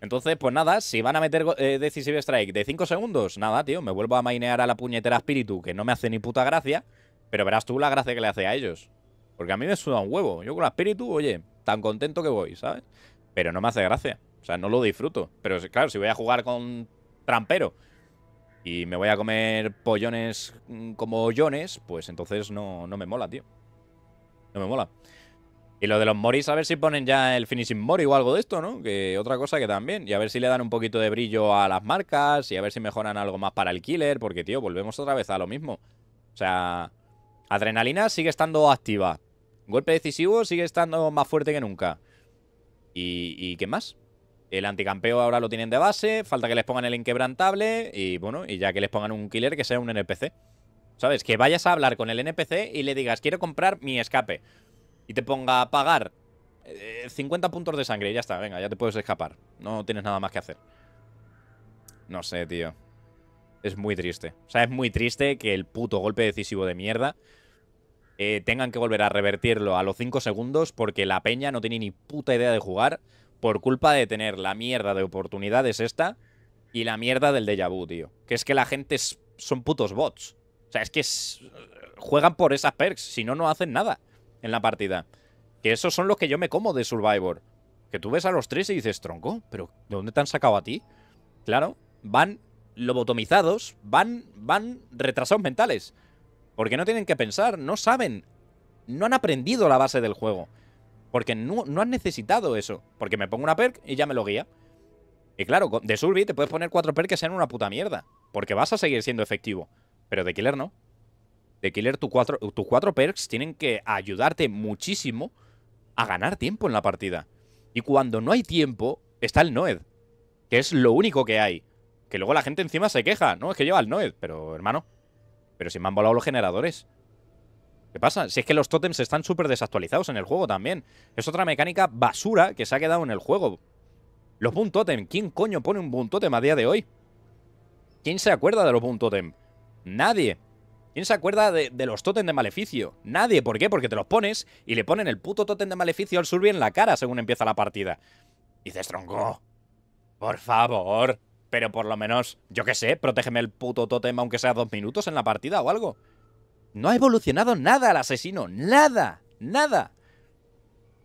Entonces, pues nada, si van a meter eh, Decisive Strike de 5 segundos, nada, tío, me vuelvo a mainear a la puñetera Espíritu, que no me hace ni puta gracia, pero verás tú la gracia que le hace a ellos. Porque a mí me suda un huevo. Yo con la Espíritu, oye, tan contento que voy, ¿sabes? Pero no me hace gracia. O sea, no lo disfruto. Pero claro, si voy a jugar con trampero y me voy a comer pollones mm, como hoyones, pues entonces no, no me mola, tío. No me mola. Y lo de los moris, a ver si ponen ya el finishing mori o algo de esto, ¿no? Que otra cosa que también. Y a ver si le dan un poquito de brillo a las marcas y a ver si mejoran algo más para el killer, porque, tío, volvemos otra vez a lo mismo. O sea, adrenalina sigue estando activa. Golpe decisivo sigue estando más fuerte que nunca. ¿Y, y qué más? El anticampeo ahora lo tienen de base, falta que les pongan el inquebrantable y bueno, y ya que les pongan un killer que sea un NPC. ¿Sabes? Que vayas a hablar con el NPC y le digas, quiero comprar mi escape. Y te ponga a pagar 50 eh, puntos de sangre y ya está, venga, ya te puedes escapar. No tienes nada más que hacer. No sé, tío. Es muy triste. O sea, es muy triste que el puto golpe decisivo de mierda eh, tengan que volver a revertirlo a los 5 segundos porque la peña no tiene ni puta idea de jugar por culpa de tener la mierda de oportunidades esta y la mierda del déjà vu, tío. Que es que la gente son putos bots. O sea, es que juegan por esas perks, si no, no hacen nada en la partida. Que esos son los que yo me como de Survivor. Que tú ves a los tres y dices, tronco, pero ¿de dónde te han sacado a ti? Claro, van lobotomizados, van, van retrasados mentales. Porque no tienen que pensar, no saben, no han aprendido la base del juego. Porque no, no has necesitado eso. Porque me pongo una perk y ya me lo guía. Y claro, de Surby te puedes poner cuatro perks que sean una puta mierda. Porque vas a seguir siendo efectivo. Pero de Killer no. De Killer tus cuatro, cuatro perks tienen que ayudarte muchísimo a ganar tiempo en la partida. Y cuando no hay tiempo, está el Noed. Que es lo único que hay. Que luego la gente encima se queja. No, es que lleva el Noed. Pero, hermano. Pero si me han volado los generadores. ¿Qué pasa? Si es que los tótems están súper desactualizados en el juego también. Es otra mecánica basura que se ha quedado en el juego. Los boom totem. ¿Quién coño pone un boom a día de hoy? ¿Quién se acuerda de los boom Nadie. ¿Quién se acuerda de, los tótem de maleficio? Nadie. ¿Por qué? Porque te los pones y le ponen el puto tótem de maleficio al surbi en la cara según empieza la partida. Y dices, tronco, por favor. Pero por lo menos, yo qué sé, protégeme el puto tótem aunque sea dos minutos en la partida o algo. No ha evolucionado nada al asesino. Nada. Nada.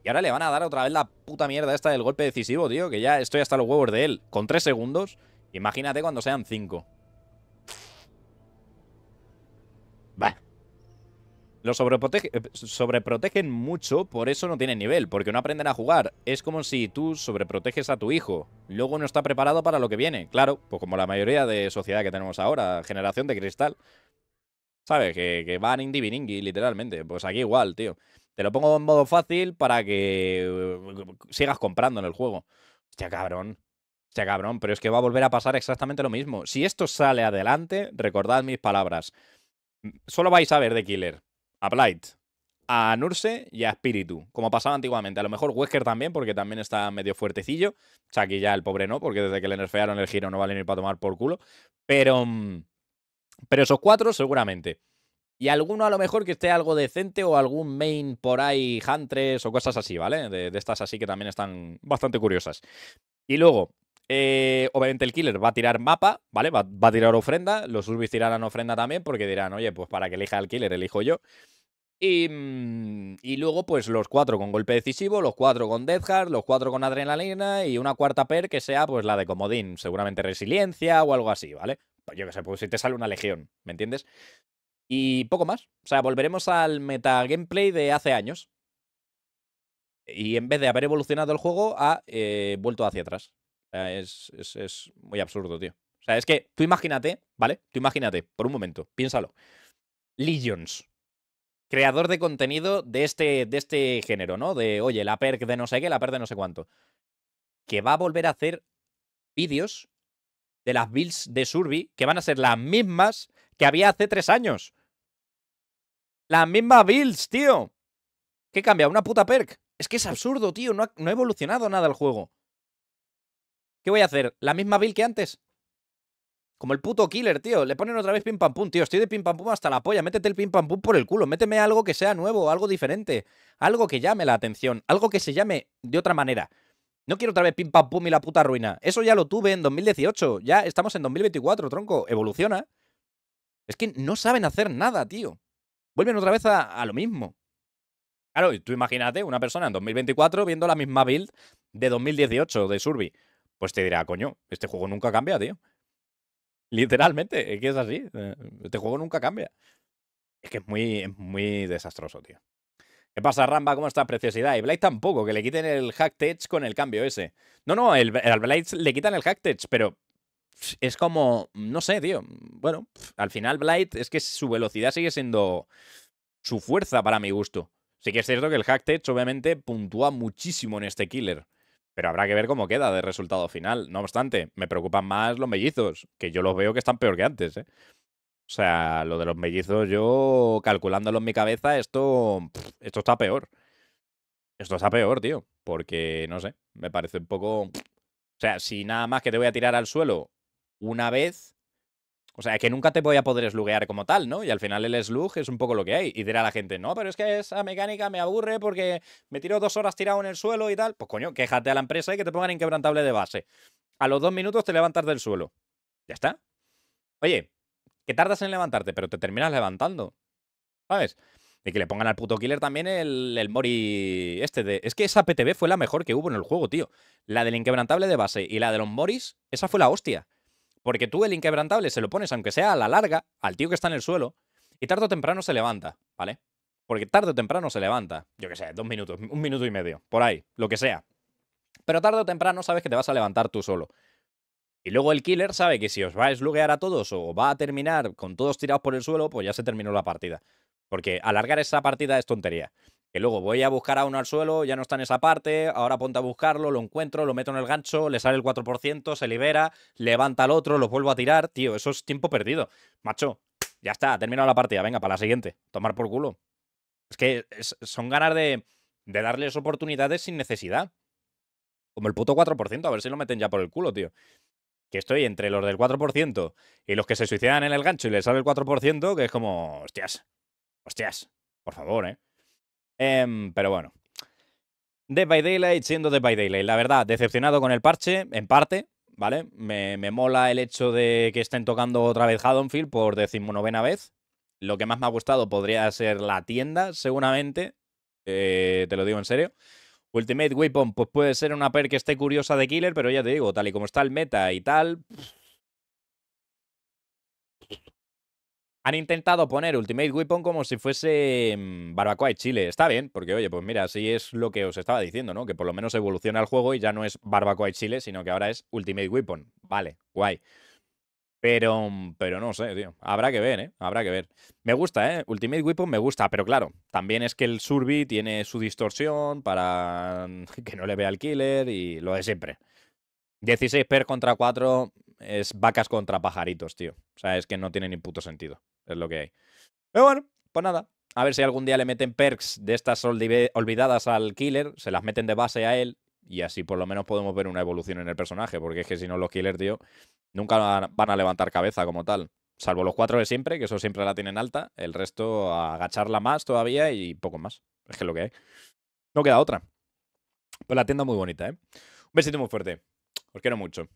Y ahora le van a dar otra vez la puta mierda esta del golpe decisivo, tío. Que ya estoy hasta los huevos de él. Con tres segundos. Imagínate cuando sean cinco. Va. Lo eh, sobreprotegen mucho, por eso no tienen nivel, porque no aprenden a jugar. Es como si tú sobreproteges a tu hijo. Luego no está preparado para lo que viene. Claro, pues como la mayoría de sociedad que tenemos ahora, generación de cristal. ¿Sabes? Que, que van indiviningui, literalmente. Pues aquí igual, tío. Te lo pongo en modo fácil para que eh, eh, sigas comprando en el juego. Hostia, cabrón. Hostia, cabrón. Pero es que va a volver a pasar exactamente lo mismo. Si esto sale adelante, recordad mis palabras. Solo vais a ver de Killer, a Blight, a Nurse y a Spiritu, como pasaba antiguamente. A lo mejor Wesker también, porque también está medio fuertecillo. aquí ya el pobre no, porque desde que le nerfearon el giro no vale ni para tomar por culo. Pero... Mm, pero esos cuatro seguramente. Y alguno a lo mejor que esté algo decente o algún main por ahí, Huntress o cosas así, ¿vale? De, estas así que también están bastante curiosas. Y luego, eh, obviamente el killer va a tirar mapa, ¿vale? Va, a tirar ofrenda, los urbis tirarán ofrenda también porque dirán, oye, pues para que elija al killer, elijo yo. Y, mm, y, luego, pues los cuatro con golpe decisivo, los cuatro con Death los cuatro con adrenalina y una cuarta per que sea, pues la de comodín, seguramente resiliencia o algo así, ¿vale? yo qué sé, pues si te sale una legión, ¿me entiendes? Y poco más. O sea, volveremos al metagameplay de hace años. Y en vez de haber evolucionado el juego, ha eh, vuelto hacia atrás. es, muy absurdo, tío. O sea, es que tú imagínate, ¿vale? Tú imagínate, por un momento, piénsalo. Legions, creador de contenido de este, de este género, ¿no? De, oye, la perk de no sé qué, la perk de no sé cuánto. Que va a volver a hacer vídeos de las builds de Surby, que van a ser las mismas que había hace tres años. Las mismas builds, tío. ¿Qué cambia? ¿Una puta perk? Es que es absurdo, tío. No ha, no ha evolucionado nada el juego. ¿Qué voy a hacer? ¿La misma build que antes? Como el puto killer, tío. Le ponen otra vez pim pam pum, tío. Estoy de pim pam pum hasta la polla. Métete el pim pam pum por el culo. Méteme algo que sea nuevo, algo diferente. Algo que llame la atención. Algo que se llame de otra manera. No quiero otra vez pim pam pum y la puta ruina. Eso ya lo tuve en 2018. Ya estamos en 2024, tronco. Evoluciona. Es que no saben hacer nada, tío. Vuelven otra vez a, lo mismo. Claro, y tú imagínate una persona en 2024 viendo la misma build de 2018 de Surby. Pues te dirá, coño, este juego nunca cambia, tío. Literalmente, es que es así. Eh, este juego nunca cambia. Es que es muy, es muy desastroso, tío. ¿Qué pasa, Ramba? ¿Cómo está preciosidad? Y Blight tampoco, que le quiten el hacktech con el cambio ese. No, no, al Blight le quitan el hacktech, pero es como, no sé, tío. Bueno, al final Blight es que su velocidad sigue siendo su fuerza para mi gusto. Sí que es cierto que el hacktech obviamente puntúa muchísimo en este killer. Pero habrá que ver cómo queda de resultado final. No obstante, me preocupan más los mellizos, que yo los veo que están peor que antes, ¿eh? O sea, lo de los mellizos, yo calculándolo en mi cabeza, esto, esto está peor. Esto está peor, tío. Porque, no sé, me parece un poco... O sea, si nada más que te voy a tirar al suelo una vez... O sea, que nunca te voy a poder sluguear como tal, ¿no? Y al final el slug es un poco lo que hay. Y dirá la gente, no, pero es que esa mecánica me aburre porque me tiro dos horas tirado en el suelo y tal. Pues coño, quéjate a la empresa y que te pongan inquebrantable de base. A los dos minutos te levantas del suelo. Ya está. Oye, que tardas en levantarte, pero te terminas levantando. ¿Sabes? Y que le pongan al puto killer también el, el, Mori este de... Es que esa PTB fue la mejor que hubo en el juego, tío. La del inquebrantable de base y la de los Moris, esa fue la hostia. Porque tú el inquebrantable se lo pones, aunque sea a la larga, al tío que está en el suelo, y tarde o temprano se levanta, ¿vale? Porque tarde o temprano se levanta. Yo que sé, dos minutos, un minuto y medio, por ahí, lo que sea. Pero tarde o temprano sabes que te vas a levantar tú solo. Y luego el killer sabe que si os va a sluguear a todos o va a terminar con todos tirados por el suelo, pues ya se terminó la partida. Porque alargar esa partida es tontería. Que luego voy a buscar a uno al suelo, ya no está en esa parte, ahora ponte a buscarlo, lo encuentro, lo meto en el gancho, le sale el 4%, se libera, levanta al otro, lo vuelvo a tirar. Tío, eso es tiempo perdido. Macho, ya está, terminado la partida, venga, para la siguiente. Tomar por culo. Es que son ganas de, de darles oportunidades sin necesidad. Como el puto 4%, a ver si lo meten ya por el culo, tío estoy entre los del 4% y los que se suicidan en el gancho y les sale el 4%, que es como, hostias, hostias, por favor, ¿eh? Em, pero bueno. de by Daylight siendo Dead by Daylight. La verdad, decepcionado con el parche, en parte, ¿vale? Me, me mola el hecho de que estén tocando otra vez Haddonfield por decimonovena vez. Lo que más me ha gustado podría ser la tienda, seguramente. Eh, te lo digo en serio. Ultimate Weapon, pues puede ser una per que esté curiosa de Killer, pero ya te digo, tal y como está el meta y tal... Han intentado poner Ultimate Weapon como si fuese mm, Barbacoa y Chile. Está bien, porque oye, pues mira, así es lo que os estaba diciendo, ¿no? Que por lo menos evoluciona el juego y ya no es Barbacoa y Chile, sino que ahora es Ultimate Weapon. Vale, guay. Mm, pero, no sé, tío. Habrá que ver, ¿eh? Habrá que ver. Me gusta, ¿eh? Ultimate Weapon me gusta, pero claro, también es que el Surby tiene su distorsión para mm, que no le vea al killer y lo de siempre. 16 per contra 4 es vacas contra pajaritos, tío. O sea, es que no tiene ni puto sentido. Es lo que hay. Pero bueno, pues nada. A ver si algún día le meten perks de estas olvidadas al killer, se las meten de base a él y así por lo menos podemos ver una evolución en el personaje, porque es que si no los killers, tío, nunca van a levantar cabeza como tal. Salvo los cuatro de siempre, que eso siempre la tienen alta, el resto a agacharla más todavía y poco más. Es que es lo que hay. No queda otra. Pues la tienda muy bonita, ¿eh? Un besito muy fuerte. Os quiero mucho.